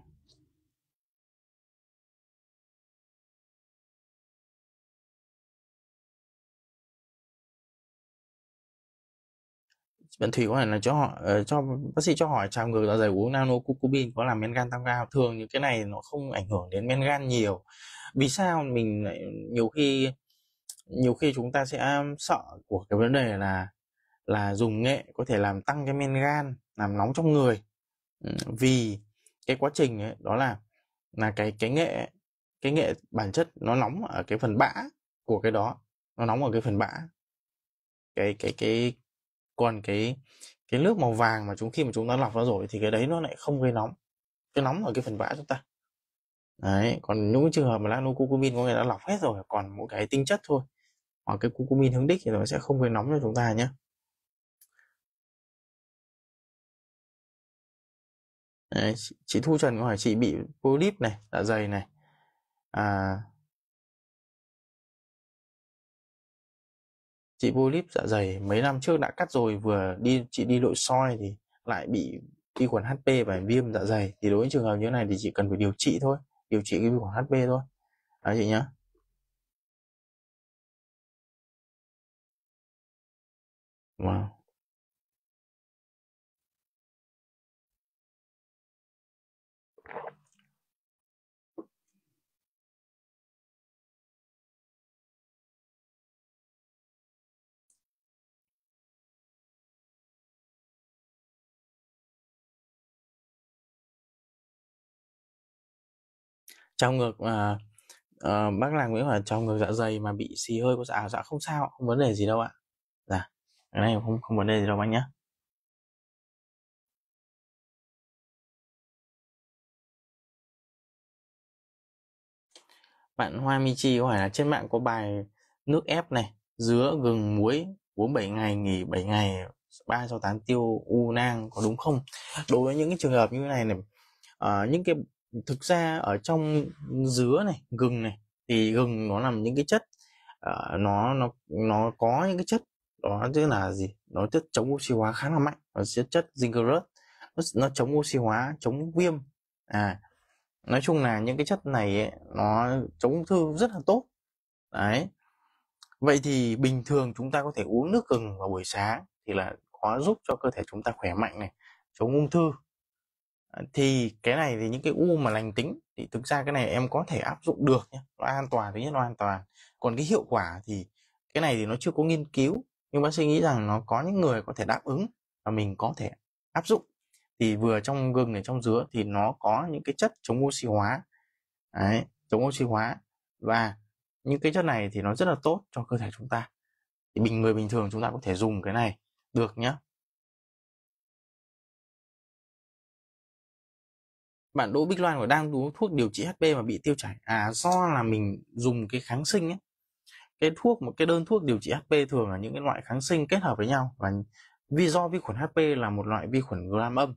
Bạn Thủy có thể là cho họ ờ, cho bác sĩ cho hỏi trào ngược dạ dày uống Nano Cucubin có làm men gan tăng cao thường những cái này nó không ảnh hưởng đến men gan nhiều. Vì sao mình lại nhiều khi nhiều khi chúng ta sẽ sợ của cái vấn đề là là dùng nghệ có thể làm tăng cái men gan, làm nóng trong người. Ừ, vì cái quá trình ấy, đó là là cái cái nghệ cái nghệ bản chất nó nóng ở cái phần bã của cái đó nó nóng ở cái phần bã cái cái cái còn cái cái nước màu vàng mà chúng khi mà chúng ta lọc ra rồi thì cái đấy nó lại không gây nóng cái nóng ở cái phần bã chúng ta đấy còn những trường hợp mà nano lanocucumin có người đã lọc hết rồi còn một cái tinh chất thôi hoặc cái cucumin hướng đích thì nó sẽ không gây nóng cho chúng ta nhé Đấy, chị, Thu Trần có hỏi chị bị polyp này, dạ dày này. À, chị polyp dạ dày mấy năm trước đã cắt rồi vừa đi chị đi nội soi thì lại bị vi khuẩn HP và viêm dạ dày thì đối với trường hợp như thế này thì chị cần phải điều trị thôi điều trị cái vi khuẩn HP thôi đấy chị nhá wow trong ngược à, à, ờ, bác là nguyễn là trong ngược dạ dày mà bị xì hơi có dạ dạ không sao không vấn đề gì đâu ạ dạ cái này không không vấn đề gì đâu anh nhé bạn Hoa Michi hỏi là trên mạng có bài nước ép này dứa gừng muối uống 7 ngày nghỉ 7 ngày ba sau tán tiêu u nang có đúng không đối với những cái trường hợp như thế này này uh, những cái thực ra ở trong dứa này gừng này thì gừng nó làm những cái chất uh, nó nó nó có những cái chất đó tức là gì nó chất chống oxy hóa khá là mạnh nó chất chất zinc nó, nó chống oxy hóa chống viêm à nói chung là những cái chất này ấy, nó chống ung thư rất là tốt đấy vậy thì bình thường chúng ta có thể uống nước gừng vào buổi sáng thì là có giúp cho cơ thể chúng ta khỏe mạnh này chống ung thư Ờ, thì cái này thì những cái u mà lành tính thì thực ra cái này em có thể áp dụng được nhé nó an toàn thứ nhất nó an toàn còn cái hiệu quả thì cái này thì nó chưa có nghiên cứu nhưng bác sĩ nghĩ rằng nó có những người có thể đáp ứng và mình có thể áp dụng thì vừa trong gừng này trong dứa thì nó có những cái chất chống oxy hóa Đấy, chống oxy hóa và những cái chất này thì nó rất là tốt cho cơ thể chúng ta thì bình người bình thường chúng ta có thể dùng cái này được nhé bạn Đỗ Bích Loan còn đang uống thuốc điều trị HP mà bị tiêu chảy à do là mình dùng cái kháng sinh ấy cái thuốc một cái đơn thuốc điều trị HP thường là những cái loại kháng sinh kết hợp với nhau và vì do vi khuẩn HP là một loại vi khuẩn gram âm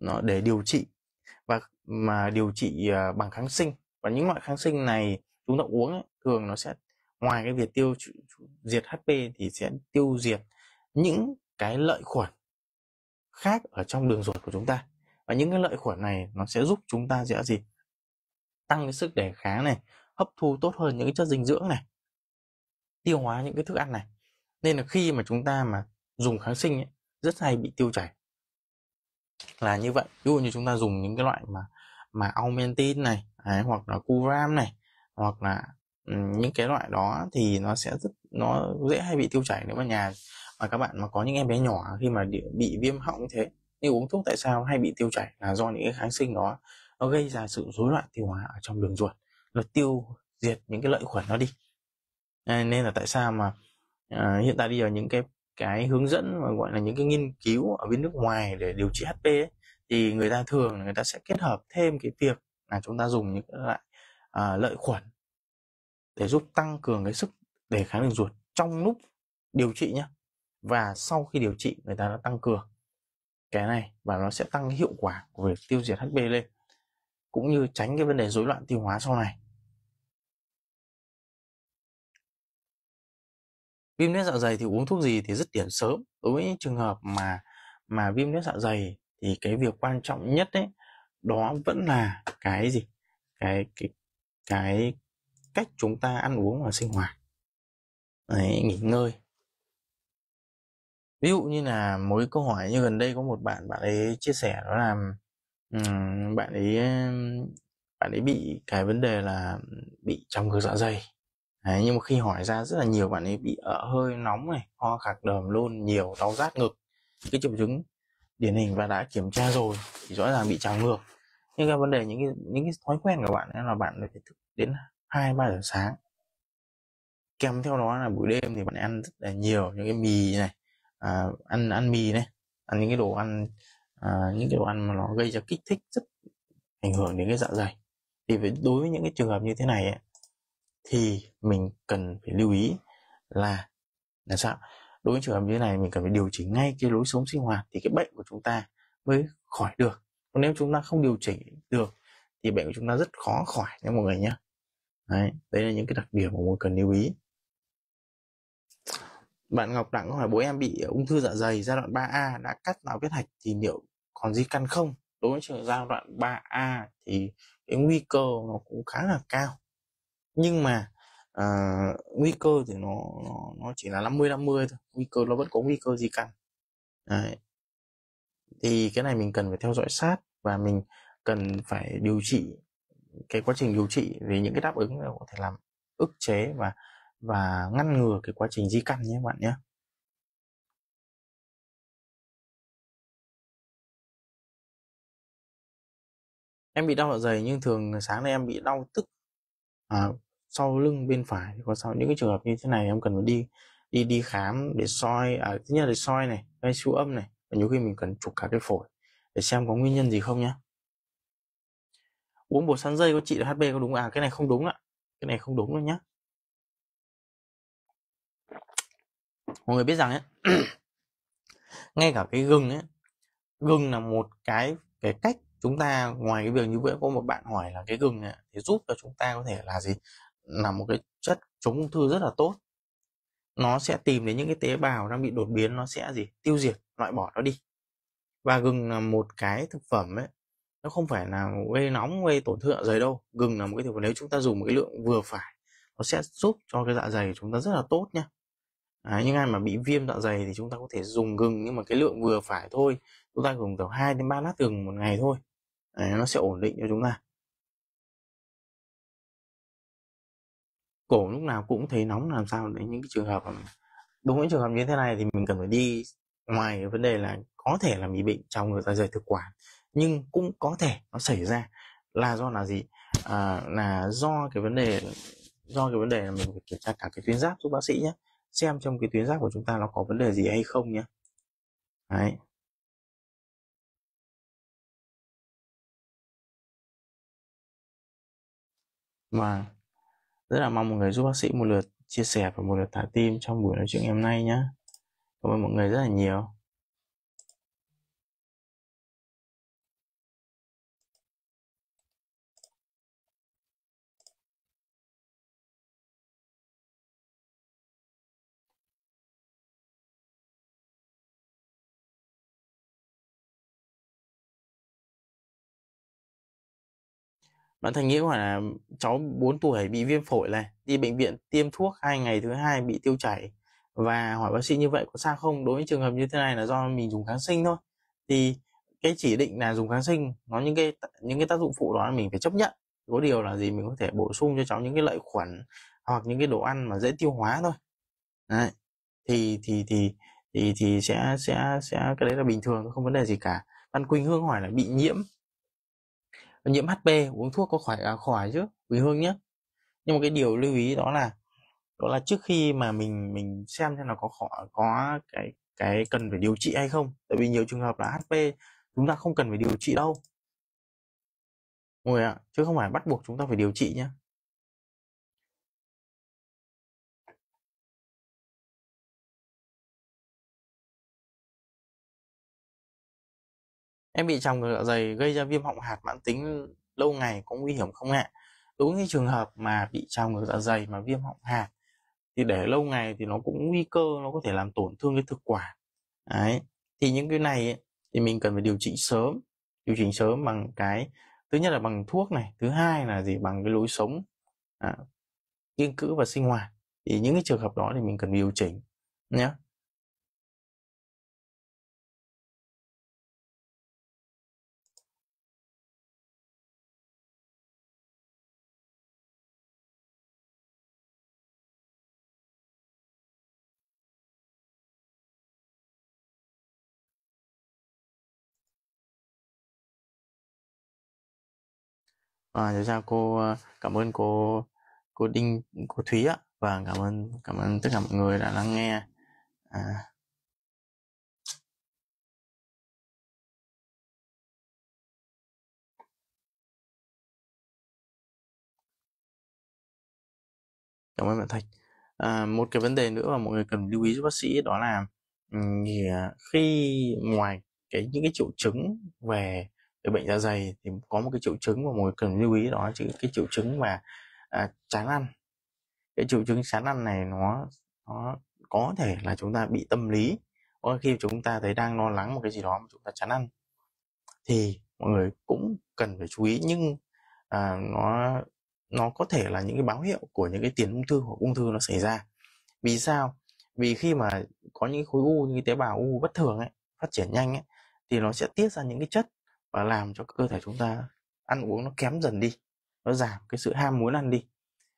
nó để điều trị và mà điều trị à, bằng kháng sinh và những loại kháng sinh này chúng ta uống ấy, thường nó sẽ ngoài cái việc tiêu diệt HP thì sẽ tiêu diệt những cái lợi khuẩn khác ở trong đường ruột của chúng ta và những cái lợi khuẩn này nó sẽ giúp chúng ta sẽ gì tăng cái sức đề kháng này hấp thu tốt hơn những cái chất dinh dưỡng này tiêu hóa những cái thức ăn này nên là khi mà chúng ta mà dùng kháng sinh ấy, rất hay bị tiêu chảy là như vậy ví dụ như chúng ta dùng những cái loại mà mà aumentin này ấy, hoặc là curam này hoặc là ừ, những cái loại đó thì nó sẽ rất nó dễ hay bị tiêu chảy nếu mà nhà mà các bạn mà có những em bé nhỏ khi mà bị viêm họng như thế nhưng uống thuốc tại sao hay bị tiêu chảy là do những cái kháng sinh đó nó gây ra sự rối loạn tiêu hóa ở trong đường ruột nó tiêu diệt những cái lợi khuẩn nó đi nên là tại sao mà ờ, hiện tại bây giờ những cái cái hướng dẫn mà gọi là những cái nghiên cứu ở bên nước ngoài để điều trị HP ấy, thì người ta thường người ta sẽ kết hợp thêm cái việc là chúng ta dùng những loại à, lợi khuẩn để giúp tăng cường cái sức đề kháng đường ruột trong lúc điều trị nhé và sau khi điều trị người ta đã tăng cường cái này và nó sẽ tăng hiệu quả của việc tiêu diệt HB lên cũng như tránh cái vấn đề rối loạn tiêu hóa sau này viêm lết dạ dày thì uống thuốc gì thì rất điển sớm đối với những trường hợp mà mà viêm lết dạ dày thì cái việc quan trọng nhất đấy đó vẫn là cái gì cái cái cái cách chúng ta ăn uống và sinh hoạt đấy, nghỉ ngơi ví dụ như là mối câu hỏi như gần đây có một bạn bạn ấy chia sẻ đó là um, bạn ấy bạn ấy bị cái vấn đề là bị trong ngược dạ dày Đấy, nhưng mà khi hỏi ra rất là nhiều bạn ấy bị ở hơi nóng này ho khạc đờm luôn nhiều đau rát ngực cái triệu chứng điển hình và đã kiểm tra rồi thì rõ ràng bị trào ngược nhưng cái vấn đề những cái những cái thói quen của bạn ấy là bạn phải thức đến hai ba giờ sáng kèm theo đó là buổi đêm thì bạn ăn rất là nhiều những cái mì này à, ăn ăn mì này ăn những cái đồ ăn à, những cái đồ ăn mà nó gây ra kích thích rất ảnh hưởng đến cái dạ dày thì với, đối với những cái trường hợp như thế này ấy, thì mình cần phải lưu ý là là sao đối với trường hợp như thế này mình cần phải điều chỉnh ngay cái lối sống sinh hoạt thì cái bệnh của chúng ta mới khỏi được còn nếu chúng ta không điều chỉnh được thì bệnh của chúng ta rất khó khỏi nha mọi người nhé đấy, đấy là những cái đặc điểm mà mọi người cần lưu ý bạn Ngọc Đặng hỏi bố em bị ung thư dạ dày giai đoạn 3A đã cắt nào huyết hạch thì liệu còn di căn không? Đối với trường giai đoạn 3A thì cái nguy cơ nó cũng khá là cao. Nhưng mà à, nguy cơ thì nó, nó nó chỉ là 50 50 thôi, nguy cơ nó vẫn có nguy cơ di căn. Đấy. Thì cái này mình cần phải theo dõi sát và mình cần phải điều trị cái quá trình điều trị về những cái đáp ứng có thể làm ức chế và và ngăn ngừa cái quá trình di căn nhé bạn nhé em bị đau dạ dày nhưng thường sáng nay em bị đau tức à, sau lưng bên phải có sau những cái trường hợp như thế này em cần phải đi đi đi khám để soi à, thứ nhất là soi này hay siêu âm này và nhiều khi mình cần chụp cả cái phổi để xem có nguyên nhân gì không nhé uống bột sắn dây có trị được hb có đúng à cái này không đúng ạ cái này không đúng đâu nhé mọi người biết rằng ấy, ngay cả cái gừng ấy gừng là một cái cái cách chúng ta ngoài cái việc như vậy có một bạn hỏi là cái gừng này thì giúp cho chúng ta có thể là gì là một cái chất chống ung thư rất là tốt nó sẽ tìm đến những cái tế bào đang bị đột biến nó sẽ gì tiêu diệt loại bỏ nó đi và gừng là một cái thực phẩm ấy nó không phải là gây nóng gây tổn thương dạ dày đâu gừng là một cái thực phẩm nếu chúng ta dùng một cái lượng vừa phải nó sẽ giúp cho cái dạ dày của chúng ta rất là tốt nha à, nhưng ai mà bị viêm dạ dày thì chúng ta có thể dùng gừng nhưng mà cái lượng vừa phải thôi chúng ta dùng tầm 2 đến 3 lát gừng một ngày thôi à, nó sẽ ổn định cho chúng ta cổ lúc nào cũng thấy nóng làm sao đấy những cái trường hợp đúng những trường hợp như thế này thì mình cần phải đi ngoài cái vấn đề là có thể là bị bệnh trong ngược dạ dày thực quản nhưng cũng có thể nó xảy ra là do là gì à, là do cái vấn đề do cái vấn đề là mình phải kiểm tra cả cái tuyến giáp giúp bác sĩ nhé xem trong cái tuyến giáp của chúng ta nó có vấn đề gì hay không nhé đấy và vâng. rất là mong mọi người giúp bác sĩ một lượt chia sẻ và một lượt thả tim trong buổi nói chuyện ngày hôm nay nhé cảm ơn mọi người rất là nhiều bạn thành nghĩ hỏi là cháu 4 tuổi bị viêm phổi này đi bệnh viện tiêm thuốc hai ngày thứ hai bị tiêu chảy và hỏi bác sĩ như vậy có sao không đối với trường hợp như thế này là do mình dùng kháng sinh thôi thì cái chỉ định là dùng kháng sinh nó những cái những cái tác dụng phụ đó mình phải chấp nhận có điều là gì mình có thể bổ sung cho cháu những cái lợi khuẩn hoặc những cái đồ ăn mà dễ tiêu hóa thôi đấy thì thì thì thì thì sẽ sẽ sẽ cái đấy là bình thường không vấn đề gì cả văn quỳnh hương hỏi là bị nhiễm nhiễm hp uống thuốc có khỏi à, khỏi chứ quỳ hương nhé nhưng mà cái điều lưu ý đó là đó là trước khi mà mình mình xem xem là có khỏi có cái cái cần phải điều trị hay không tại vì nhiều trường hợp là hp chúng ta không cần phải điều trị đâu người ạ chứ không phải bắt buộc chúng ta phải điều trị nhé em bị trào ngược dạ dày gây ra viêm họng hạt mãn tính lâu ngày có nguy hiểm không ạ đúng với trường hợp mà bị trào ngược dạ dày mà viêm họng hạt thì để lâu ngày thì nó cũng nguy cơ nó có thể làm tổn thương cái thực quản đấy thì những cái này ấy, thì mình cần phải điều trị sớm điều chỉnh sớm bằng cái thứ nhất là bằng thuốc này thứ hai là gì bằng cái lối sống à, cữ và sinh hoạt thì những cái trường hợp đó thì mình cần điều chỉnh nhé à, thật ra cô ờ, cảm ơn cô cô đinh cô thúy ạ và cảm ơn cảm ơn tất cả mọi người đã lắng nghe à, cảm ơn bạn thạch à, một cái vấn đề nữa mà mọi người cần lưu ý cho bác sĩ đó là um, khi ngoài cái những cái triệu chứng về về bệnh dạ dày thì có một cái triệu chứng mà mọi người cần lưu ý đó là cái triệu chứng mà à, chán ăn cái triệu chứng chán ăn này nó nó có thể là chúng ta bị tâm lý có khi chúng ta thấy đang lo lắng một cái gì đó mà chúng ta chán ăn thì mọi người cũng cần phải chú ý nhưng à, nó nó có thể là những cái báo hiệu của những cái tiền ung thư hoặc ung thư nó xảy ra vì sao vì khi mà có những khối u những tế bào u bất thường ấy phát triển nhanh ấy thì nó sẽ tiết ra những cái chất và làm cho cơ thể chúng ta ăn uống nó kém dần đi nó giảm cái sự ham muốn ăn đi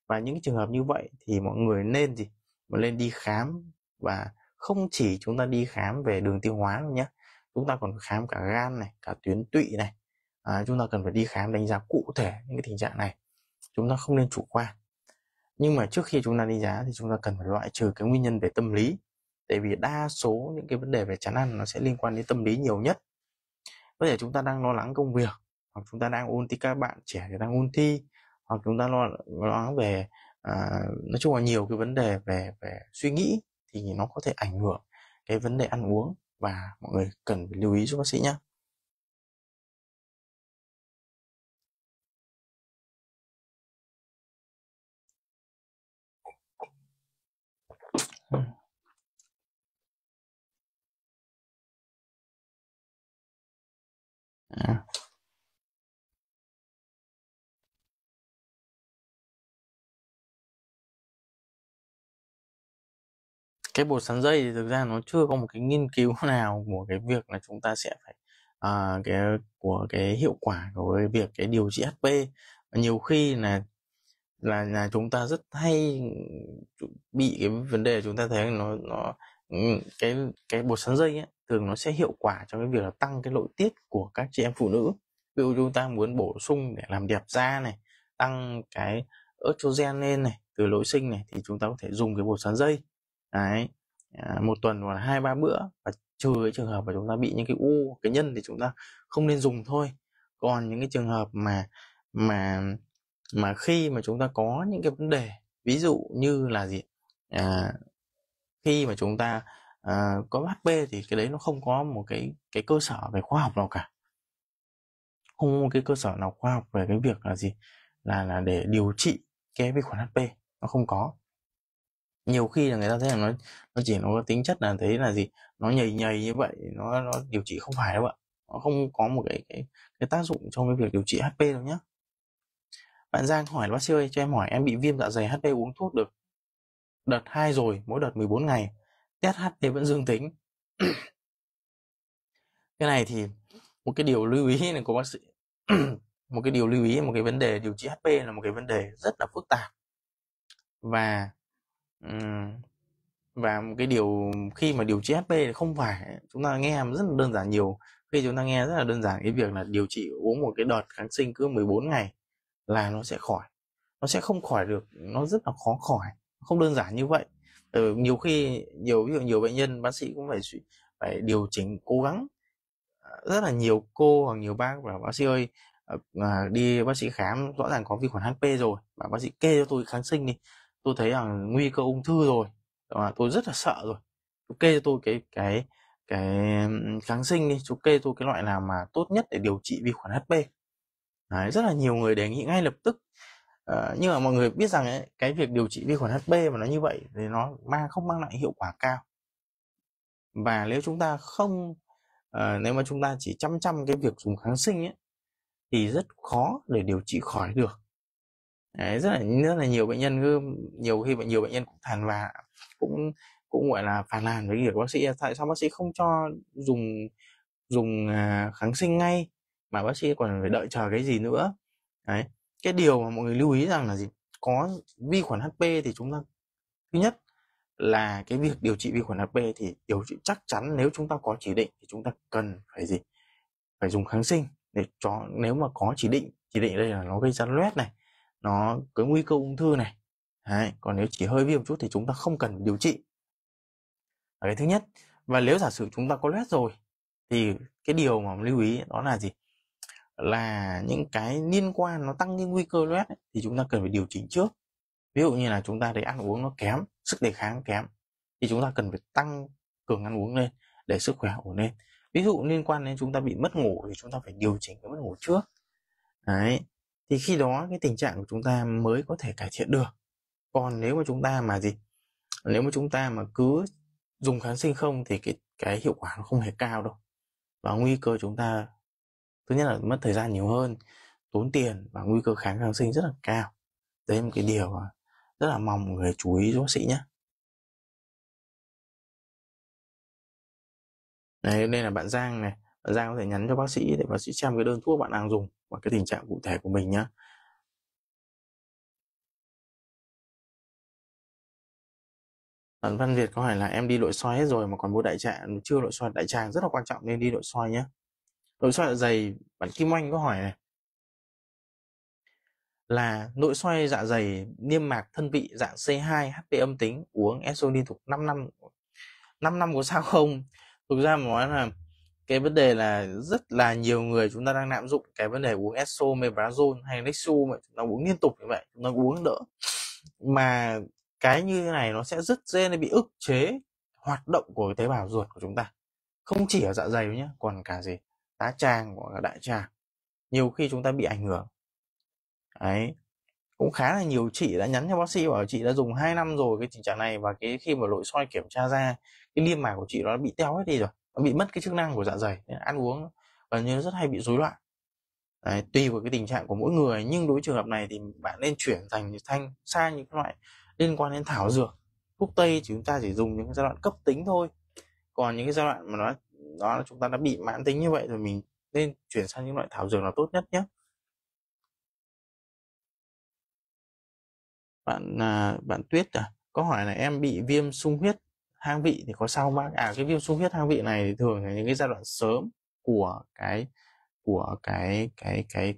và những trường hợp như vậy thì mọi người nên gì mà nên đi khám và không chỉ chúng ta đi khám về đường tiêu hóa nhé chúng ta còn khám cả gan này cả tuyến tụy này à, chúng ta cần phải đi khám đánh giá cụ thể những cái tình trạng này chúng ta không nên chủ quan nhưng mà trước khi chúng ta đi giá thì chúng ta cần phải loại trừ cái nguyên nhân về tâm lý tại vì đa số những cái vấn đề về chán ăn nó sẽ liên quan đến tâm lý nhiều nhất có thể chúng ta đang lo lắng công việc hoặc chúng ta đang ôn thi các bạn trẻ thì đang ôn thi hoặc chúng ta lo lắng về à, nói chung là nhiều cái vấn đề về về suy nghĩ thì nó có thể ảnh hưởng cái vấn đề ăn uống và mọi người cần phải lưu ý cho bác sĩ nhé Dạ. cái bột sắn dây thì thực ra nó chưa có một cái nghiên cứu nào của cái việc là chúng ta sẽ phải à, cái của cái hiệu quả của cái việc cái điều trị HP nhiều khi là là là chúng ta rất hay bị cái vấn đề chúng ta thấy nó nó ừ, cái cái bột sắn dây ấy, thường nó sẽ hiệu quả cho cái việc là tăng cái nội tiết của các chị em phụ nữ ví dụ chúng ta muốn bổ sung để làm đẹp da này tăng cái estrogen lên này từ lối sinh này thì chúng ta có thể dùng cái bột sắn dây đấy à, một tuần hoặc là hai ba bữa và trừ cái trường hợp mà chúng ta bị những cái u cái nhân thì chúng ta không nên dùng thôi còn những cái trường hợp mà mà mà khi mà chúng ta có những cái vấn đề ví dụ như là gì à, khi mà chúng ta à, có HP thì cái đấy nó không có một cái cái cơ sở về khoa học nào cả không có cái cơ sở nào khoa học về cái việc là gì là là để điều trị cái vi khuẩn HP nó không có nhiều khi là người ta thấy là nó nó chỉ nó có tính chất là thấy là gì nó nhầy nhầy như vậy nó nó điều trị không phải đâu ạ nó không có một cái cái, cái tác dụng trong cái việc điều trị HP đâu nhé bạn Giang hỏi bác sĩ ơi cho em hỏi em bị viêm dạ dày HP uống thuốc được đợt 2 rồi mỗi đợt 14 ngày test HT vẫn dương tính cái này thì một cái điều lưu ý này của bác sĩ một cái điều lưu ý một cái vấn đề điều trị HP là một cái vấn đề rất là phức tạp và và một cái điều khi mà điều trị HP thì không phải chúng ta nghe rất là đơn giản nhiều khi chúng ta nghe rất là đơn giản cái việc là điều trị uống một cái đợt kháng sinh cứ 14 ngày là nó sẽ khỏi nó sẽ không khỏi được nó rất là khó khỏi không đơn giản như vậy từ nhiều khi nhiều ví dụ nhiều bệnh nhân bác sĩ cũng phải phải điều chỉnh cố gắng à, rất là nhiều cô hoặc nhiều bác bảo bác sĩ ơi ờ, à, đi bác sĩ khám rõ ràng có vi khuẩn HP rồi mà bác sĩ kê cho tôi kháng sinh đi tôi thấy rằng nguy cơ ung thư rồi mà tôi rất là sợ rồi chú kê cho tôi cái cái cái kháng sinh đi chú kê tôi cái loại nào mà tốt nhất để điều trị vi khuẩn HP Đấy, rất là nhiều người đề nghị ngay lập tức Ờ, nhưng mà mọi người biết rằng ấy, cái việc điều trị vi khuẩn hp mà nó như vậy thì nó mang không mang lại hiệu quả cao và nếu chúng ta không à, nếu mà chúng ta chỉ chăm chăm cái việc dùng kháng sinh ấy thì rất khó để điều trị khỏi được Đấy, rất là rất là nhiều bệnh nhân cứ nhiều khi bệnh nhiều bệnh nhân cũng thàn và cũng cũng gọi là phản nàn với việc bác sĩ tại sao bác sĩ không cho dùng dùng à, kháng sinh ngay mà bác sĩ còn phải đợi chờ cái gì nữa đấy cái điều mà mọi người lưu ý rằng là gì có vi khuẩn HP thì chúng ta thứ nhất là cái việc điều trị vi khuẩn HP thì điều trị chắc chắn nếu chúng ta có chỉ định thì chúng ta cần phải gì phải dùng kháng sinh để cho nếu mà có chỉ định chỉ định đây là nó gây ra loét này nó có nguy cơ ung thư này Đấy, còn nếu chỉ hơi viêm chút thì chúng ta không cần điều trị cái thứ nhất và nếu giả sử chúng ta có loét rồi thì cái điều mà lưu ý đó là gì là những cái liên quan nó tăng cái nguy cơ loét thì chúng ta cần phải điều chỉnh trước ví dụ như là chúng ta để ăn uống nó kém sức đề kháng kém thì chúng ta cần phải tăng cường ăn uống lên để sức khỏe ổn lên ví dụ liên quan đến chúng ta bị mất ngủ thì chúng ta phải điều chỉnh cái mất ngủ trước đấy thì khi đó cái tình trạng của chúng ta mới có thể cải thiện được còn nếu mà chúng ta mà gì nếu mà chúng ta mà cứ dùng kháng sinh không thì cái cái hiệu quả nó không hề cao đâu và nguy cơ chúng ta thứ nhất là mất thời gian nhiều hơn tốn tiền và nguy cơ kháng kháng sinh rất là cao đấy là một cái điều mà rất là mong người chú ý giúp bác sĩ nhé đấy nên là bạn Giang này bạn Giang có thể nhắn cho bác sĩ để bác sĩ xem cái đơn thuốc bạn đang dùng và cái tình trạng cụ thể của mình nhé Bạn Văn Việt có hỏi là em đi nội soi hết rồi mà còn mua đại tràng chưa nội soi đại tràng rất là quan trọng nên đi nội soi nhé nội soi dạ dày bạn kim oanh có hỏi này là nội soi dạ dày niêm mạc thân vị dạng C2 HP âm tính uống Esso liên tục 5 năm 5 năm có sao không thực ra mà nói là cái vấn đề là rất là nhiều người chúng ta đang lạm dụng cái vấn đề uống esomeprazole hay lexu mà chúng ta uống liên tục như vậy chúng ta uống đỡ mà cái như thế này nó sẽ rất dễ bị ức chế hoạt động của tế bào ruột của chúng ta không chỉ ở dạ dày nhé còn cả gì tá tràng gọi là đại tràng nhiều khi chúng ta bị ảnh hưởng ấy cũng khá là nhiều chị đã nhắn cho bác sĩ bảo chị đã dùng 2 năm rồi cái tình trạng này và cái khi mà nội soi kiểm tra ra cái niêm mạc của chị nó bị teo hết đi rồi nó bị mất cái chức năng của dạ dày nên ăn uống gần như rất hay bị rối loạn Đấy, tùy vào cái tình trạng của mỗi người nhưng đối trường hợp này thì bạn nên chuyển thành thanh sang những loại liên quan đến thảo dược thuốc tây thì chúng ta chỉ dùng những giai đoạn cấp tính thôi còn những cái giai đoạn mà nó đó là chúng ta đã bị mãn tính như vậy rồi mình nên chuyển sang những loại thảo dược là tốt nhất nhé bạn à, bạn Tuyết à có hỏi là em bị viêm sung huyết hang vị thì có sao bác à cái viêm sung huyết hang vị này thì thường là những cái giai đoạn sớm của cái của cái cái cái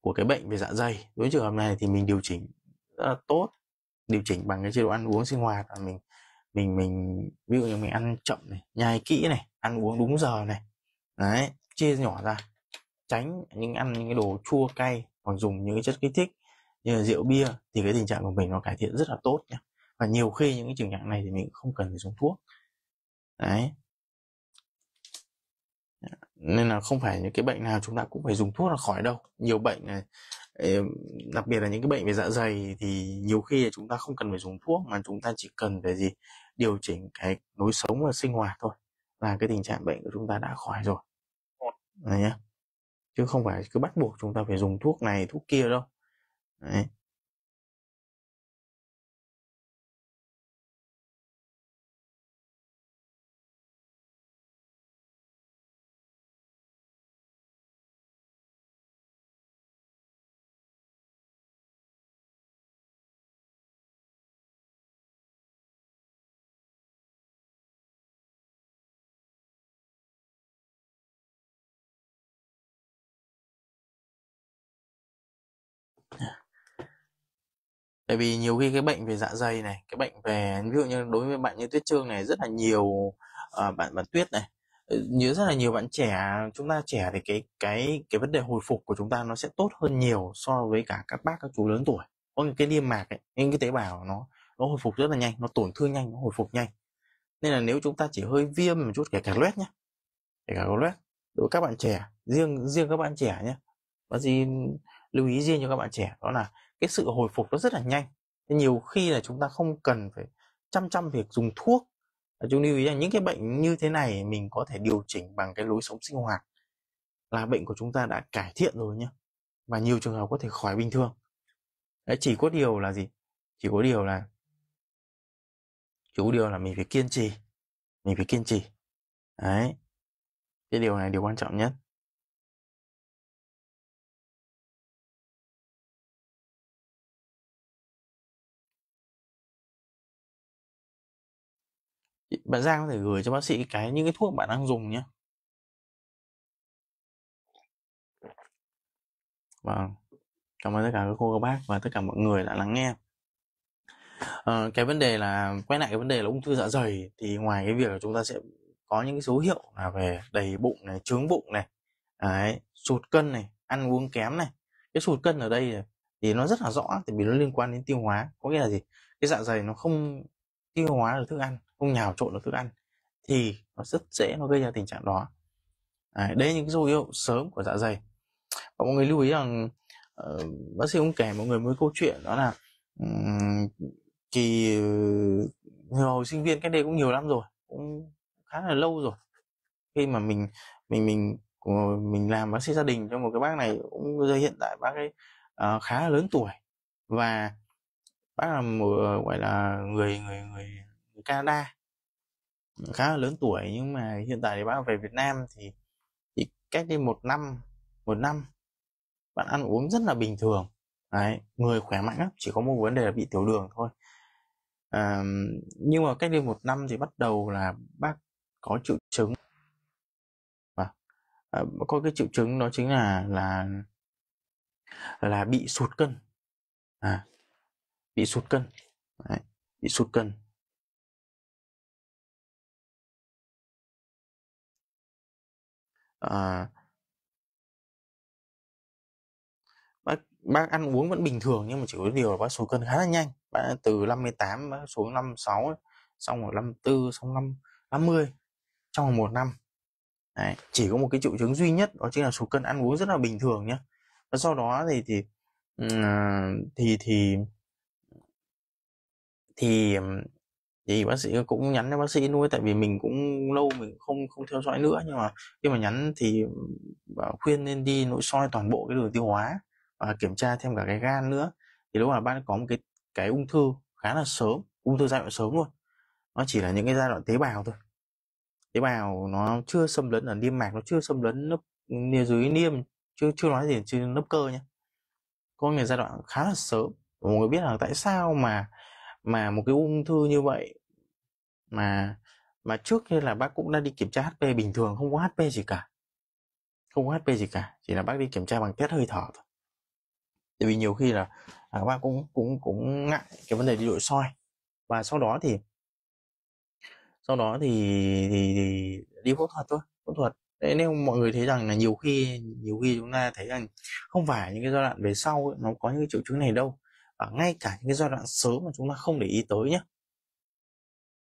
của cái bệnh về dạ dày đối với trường hợp này thì mình điều chỉnh rất là tốt điều chỉnh bằng cái chế độ ăn uống sinh hoạt và mình mình mình ví dụ như mình ăn chậm này nhai kỹ này ăn uống đúng giờ này đấy chia nhỏ ra tránh những ăn những cái đồ chua cay còn dùng những cái chất kích thích như là rượu bia thì cái tình trạng của mình nó cải thiện rất là tốt nhé và nhiều khi những cái trường trạng này thì mình không cần phải dùng thuốc đấy nên là không phải những cái bệnh nào chúng ta cũng phải dùng thuốc là khỏi đâu nhiều bệnh này đặc biệt là những cái bệnh về dạ dày thì nhiều khi là chúng ta không cần phải dùng thuốc mà chúng ta chỉ cần phải gì điều chỉnh cái lối sống và sinh hoạt thôi là cái tình trạng bệnh của chúng ta đã khỏi rồi Đấy nhá chứ không phải cứ bắt buộc chúng ta phải dùng thuốc này thuốc kia đâu Đấy. tại vì nhiều khi cái bệnh về dạ dày này cái bệnh về ví dụ như đối với bạn như tuyết trương này rất là nhiều uh, bạn bạn tuyết này ờ, nhớ rất là nhiều bạn trẻ chúng ta trẻ thì cái cái cái vấn đề hồi phục của chúng ta nó sẽ tốt hơn nhiều so với cả các bác các chú lớn tuổi có những cái niêm mạc ấy những cái tế bào nó nó hồi phục rất là nhanh nó tổn thương nhanh nó hồi phục nhanh nên là nếu chúng ta chỉ hơi viêm một chút kể cả loét nhé kể cả loét đối với các bạn trẻ riêng riêng các bạn trẻ nhé và gì lưu ý riêng cho các bạn trẻ đó là cái sự hồi phục nó rất là nhanh nhiều khi là chúng ta không cần phải chăm chăm việc dùng thuốc chúng lưu ý là những cái bệnh như thế này mình có thể điều chỉnh bằng cái lối sống sinh hoạt là bệnh của chúng ta đã cải thiện rồi nhé và nhiều trường hợp có thể khỏi bình thường Đấy, chỉ có điều là gì chỉ có điều là chỉ có điều là mình phải kiên trì mình phải kiên trì đấy cái điều này điều quan trọng nhất bạn Giang có thể gửi cho bác sĩ cái những cái thuốc bạn đang dùng nhé Vâng. Cảm ơn tất cả các cô các bác và tất cả mọi người đã lắng nghe. À, cái vấn đề là quay lại cái vấn đề là ung thư dạ dày thì ngoài cái việc là chúng ta sẽ có những cái dấu hiệu là về đầy bụng này, trướng bụng này, đấy, sụt cân này, ăn uống kém này. Cái sụt cân ở đây thì nó rất là rõ tại vì nó liên quan đến tiêu hóa, có nghĩa là gì? Cái dạ dày nó không tiêu hóa được thức ăn không nhào trộn được thức ăn thì nó rất dễ nó gây ra tình trạng đó đấy, là những dấu hiệu sớm của dạ dày và mọi người lưu ý rằng uh, bác sĩ cũng kể mọi người một câu chuyện đó là um, kỳ uh, hồi sinh viên cách đây cũng nhiều năm rồi cũng khá là lâu rồi khi mà mình mình mình mình làm bác sĩ gia đình cho một cái bác này cũng giờ hiện tại bác ấy uh, khá là lớn tuổi và bác là một, gọi là người người người Canada khá là lớn tuổi nhưng mà hiện tại thì bác về Việt Nam thì chỉ cách đi một năm một năm bạn ăn uống rất là bình thường Đấy, người khỏe mạnh lắm chỉ có một vấn đề là bị tiểu đường thôi à, nhưng mà cách đi một năm thì bắt đầu là bác có triệu chứng à, à, có cái triệu chứng đó chính là là là bị sụt cân à, bị sụt cân Đấy, bị sụt cân Ờ. bác bác ăn uống vẫn bình thường nhưng mà chỉ có điều là bác số cân khá là nhanh bác từ 58 bác xuống 56 xong rồi 54 xong 5 50 trong một năm Đấy, chỉ có một cái triệu chứng duy nhất đó chính là số cân ăn uống rất là bình thường nhé và sau đó thì thì à, thì thì, thì thì bác sĩ cũng nhắn cho bác sĩ nuôi tại vì mình cũng lâu mình không không theo dõi nữa nhưng mà khi mà nhắn thì khuyên nên đi nội soi toàn bộ cái đường tiêu hóa và kiểm tra thêm cả cái gan nữa thì lúc nào bác có một cái cái ung thư khá là sớm ung thư giai đoạn sớm luôn nó chỉ là những cái giai đoạn tế bào thôi tế bào nó chưa xâm lấn ở niêm mạc nó chưa xâm lấn lớp dưới niêm chưa chưa nói gì trên lớp cơ nhé có người giai đoạn khá là sớm mọi người biết là tại sao mà mà một cái ung thư như vậy mà mà trước kia là bác cũng đã đi kiểm tra HP bình thường không có HP gì cả không có HP gì cả chỉ là bác đi kiểm tra bằng test hơi thở thôi tại vì nhiều khi là à, bác cũng cũng cũng ngại cái vấn đề đi nội soi và sau đó thì sau đó thì thì, thì đi phẫu thuật thôi phẫu thuật Đấy, nên mọi người thấy rằng là nhiều khi nhiều khi chúng ta thấy rằng không phải những cái giai đoạn về sau ấy, nó có những cái triệu chứng này đâu ở ờ, ngay cả những cái giai đoạn sớm mà chúng ta không để ý tới nhé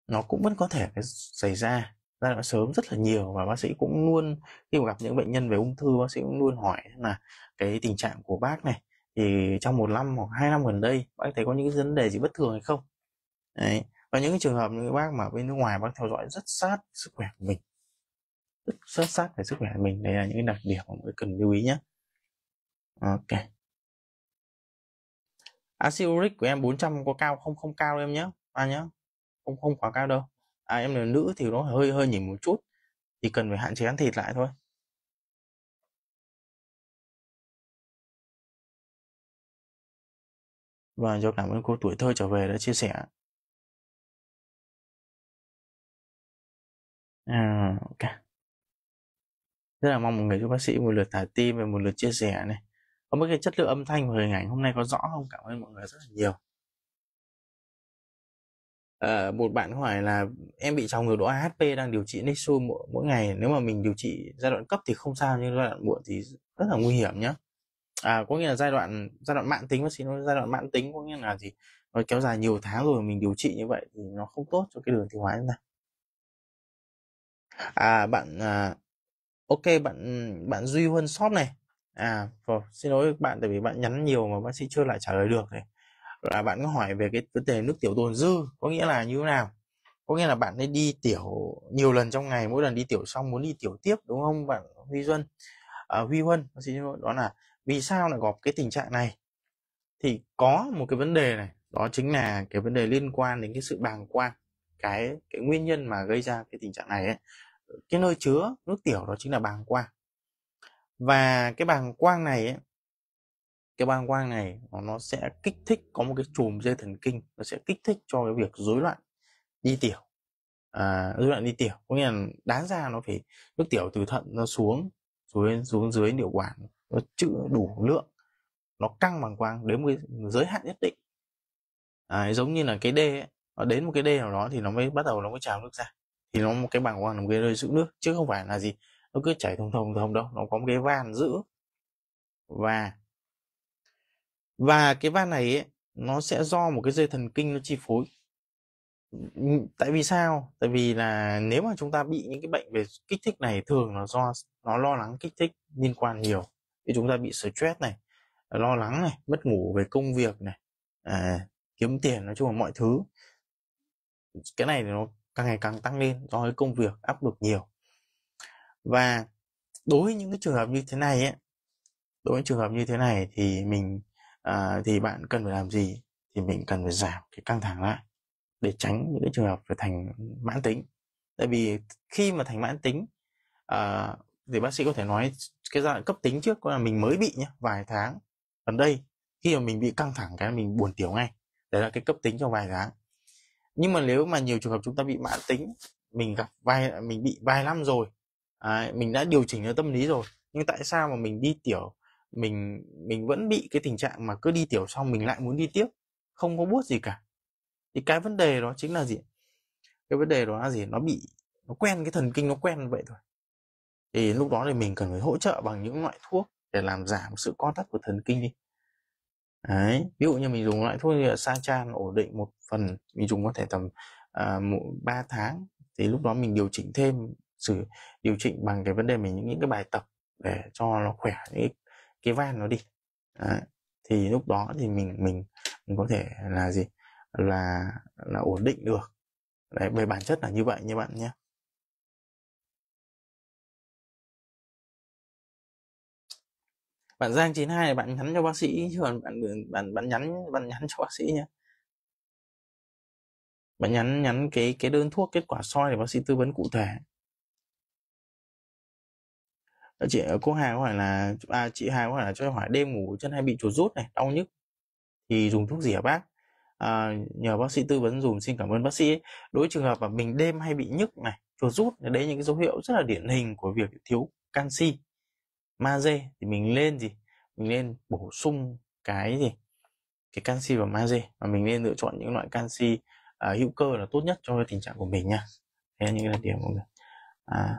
nó cũng vẫn có thể xảy ra giai đoạn sớm rất là nhiều và bác sĩ cũng luôn khi mà gặp những bệnh nhân về ung thư bác sĩ cũng luôn hỏi là cái tình trạng của bác này thì trong một năm hoặc hai năm gần đây bác thấy có những cái vấn đề gì bất thường hay không đấy và những cái trường hợp những bác mà bên nước ngoài bác theo dõi rất sát sức khỏe của mình rất sát về sức khỏe của mình đây là những đặc điểm mà mình cần lưu ý nhé ok acid uric của em 400 có cao không không cao em nhé à nhé không không quá cao đâu à em là nữ thì nó hơi hơi nhỉnh một chút thì cần phải hạn chế ăn thịt lại thôi và vâng, cho cảm ơn cô tuổi thơ trở về đã chia sẻ à, ok rất là mong mọi người cho bác sĩ một lượt thả tim và một lượt chia sẻ này không biết cái chất lượng âm thanh và hình ảnh hôm nay có rõ không cảm ơn mọi người rất là nhiều à, một bạn hỏi là em bị trào ngược độ AHP đang điều trị Nexo mỗi, mỗi ngày nếu mà mình điều trị giai đoạn cấp thì không sao nhưng giai đoạn muộn thì rất là nguy hiểm nhé à, có nghĩa là giai đoạn giai đoạn mãn tính bác sĩ nói giai đoạn mãn tính có nghĩa là gì nó kéo dài nhiều tháng rồi mình điều trị như vậy thì nó không tốt cho cái đường tiêu hóa như này à bạn à, ok bạn bạn duy huân shop này à vâng, xin lỗi các bạn tại vì bạn nhắn nhiều mà bác sĩ chưa lại trả lời được này là bạn có hỏi về cái vấn đề nước tiểu tồn dư có nghĩa là như thế nào có nghĩa là bạn ấy đi tiểu nhiều lần trong ngày mỗi lần đi tiểu xong muốn đi tiểu tiếp đúng không bạn Huy Duân à, Huy Huân bác sĩ nói đó là vì sao lại gặp cái tình trạng này thì có một cái vấn đề này đó chính là cái vấn đề liên quan đến cái sự bàng quang cái cái nguyên nhân mà gây ra cái tình trạng này ấy. cái nơi chứa nước tiểu đó chính là bàng quang và cái bàng quang này ấy, cái bàng quang này nó sẽ kích thích có một cái chùm dây thần kinh nó sẽ kích thích cho cái việc rối loạn đi tiểu à, rối loạn đi tiểu có nghĩa là đáng ra nó phải nước tiểu từ thận nó xuống xuống xuống dưới niệu quản nó chữ đủ lượng nó căng bằng quang đến một cái giới hạn nhất định à, giống như là cái đê nó đến một cái đê nào đó thì nó mới bắt đầu nó mới trào nước ra thì nó một cái bàng quang nó mới cái nơi giữ nước chứ không phải là gì nó cứ chảy thông thông thông đâu nó có một cái van giữ và và cái van này ấy, nó sẽ do một cái dây thần kinh nó chi phối tại vì sao tại vì là nếu mà chúng ta bị những cái bệnh về kích thích này thường là do nó lo lắng kích thích liên quan nhiều thì chúng ta bị stress này lo lắng này mất ngủ về công việc này à, kiếm tiền nói chung là mọi thứ cái này nó càng ngày càng tăng lên do cái công việc áp lực nhiều và đối với những cái trường hợp như thế này ấy, đối với trường hợp như thế này thì mình à, thì bạn cần phải làm gì thì mình cần phải giảm cái căng thẳng lại để tránh những cái trường hợp phải thành mãn tính tại vì khi mà thành mãn tính à, thì bác sĩ có thể nói cái giai đoạn cấp tính trước là mình mới bị nhé vài tháng gần đây khi mà mình bị căng thẳng cái mình buồn tiểu ngay đấy là cái cấp tính trong vài tháng nhưng mà nếu mà nhiều trường hợp chúng ta bị mãn tính mình gặp vai, mình bị vài năm rồi à, mình đã điều chỉnh được tâm lý rồi nhưng tại sao mà mình đi tiểu mình mình vẫn bị cái tình trạng mà cứ đi tiểu xong mình lại muốn đi tiếp không có buốt gì cả thì cái vấn đề đó chính là gì cái vấn đề đó là gì nó bị nó quen cái thần kinh nó quen vậy thôi thì lúc đó thì mình cần phải hỗ trợ bằng những loại thuốc để làm giảm sự co thắt của thần kinh đi Đấy, ví dụ như mình dùng loại thuốc như là Sanchan ổn định một phần mình dùng có thể tầm uh, à, 3 tháng thì lúc đó mình điều chỉnh thêm xử điều chỉnh bằng cái vấn đề mình những cái bài tập để cho nó khỏe những cái van nó đi Đấy. thì lúc đó thì mình mình mình có thể là gì là là ổn định được đấy về bản chất là như vậy như bạn nhé bạn Giang 92 này bạn nhắn cho bác sĩ chứ còn bạn bạn bạn nhắn bạn nhắn cho bác sĩ nhé bạn nhắn nhắn cái cái đơn thuốc kết quả soi để bác sĩ tư vấn cụ thể Ờ, chị cô Hà có hỏi là à, chị Hà có hỏi là cho hỏi đêm ngủ chân hay bị chuột rút này đau nhức thì dùng thuốc gì hả bác à, nhờ bác sĩ tư vấn dùm xin cảm ơn bác sĩ đối trường hợp mà mình đêm hay bị nhức này chuột rút đấy những cái dấu hiệu rất là điển hình của việc thiếu canxi magie thì mình lên gì mình nên bổ sung cái gì cái canxi và magie và mình nên lựa chọn những loại canxi uh, hữu cơ là tốt nhất cho tình trạng của mình nha thế những là điểm của mình à,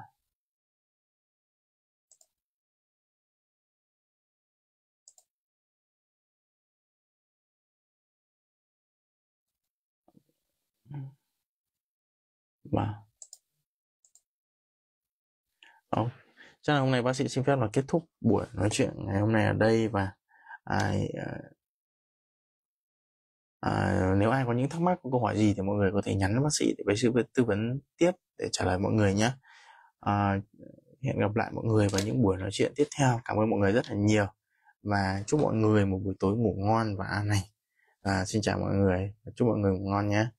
mà đó chắc là hôm nay bác sĩ xin phép là kết thúc buổi nói chuyện ngày hôm nay ở đây và ai à, à nếu ai có những thắc mắc câu hỏi gì thì mọi người có thể nhắn bác sĩ để bác sĩ tư vấn tiếp để trả lời mọi người nhé à, hẹn gặp lại mọi người vào những buổi nói chuyện tiếp theo cảm ơn mọi người rất là nhiều và chúc mọi người một buổi tối ngủ ngon và an lành à, xin chào mọi người chúc mọi người ngủ ngon nhé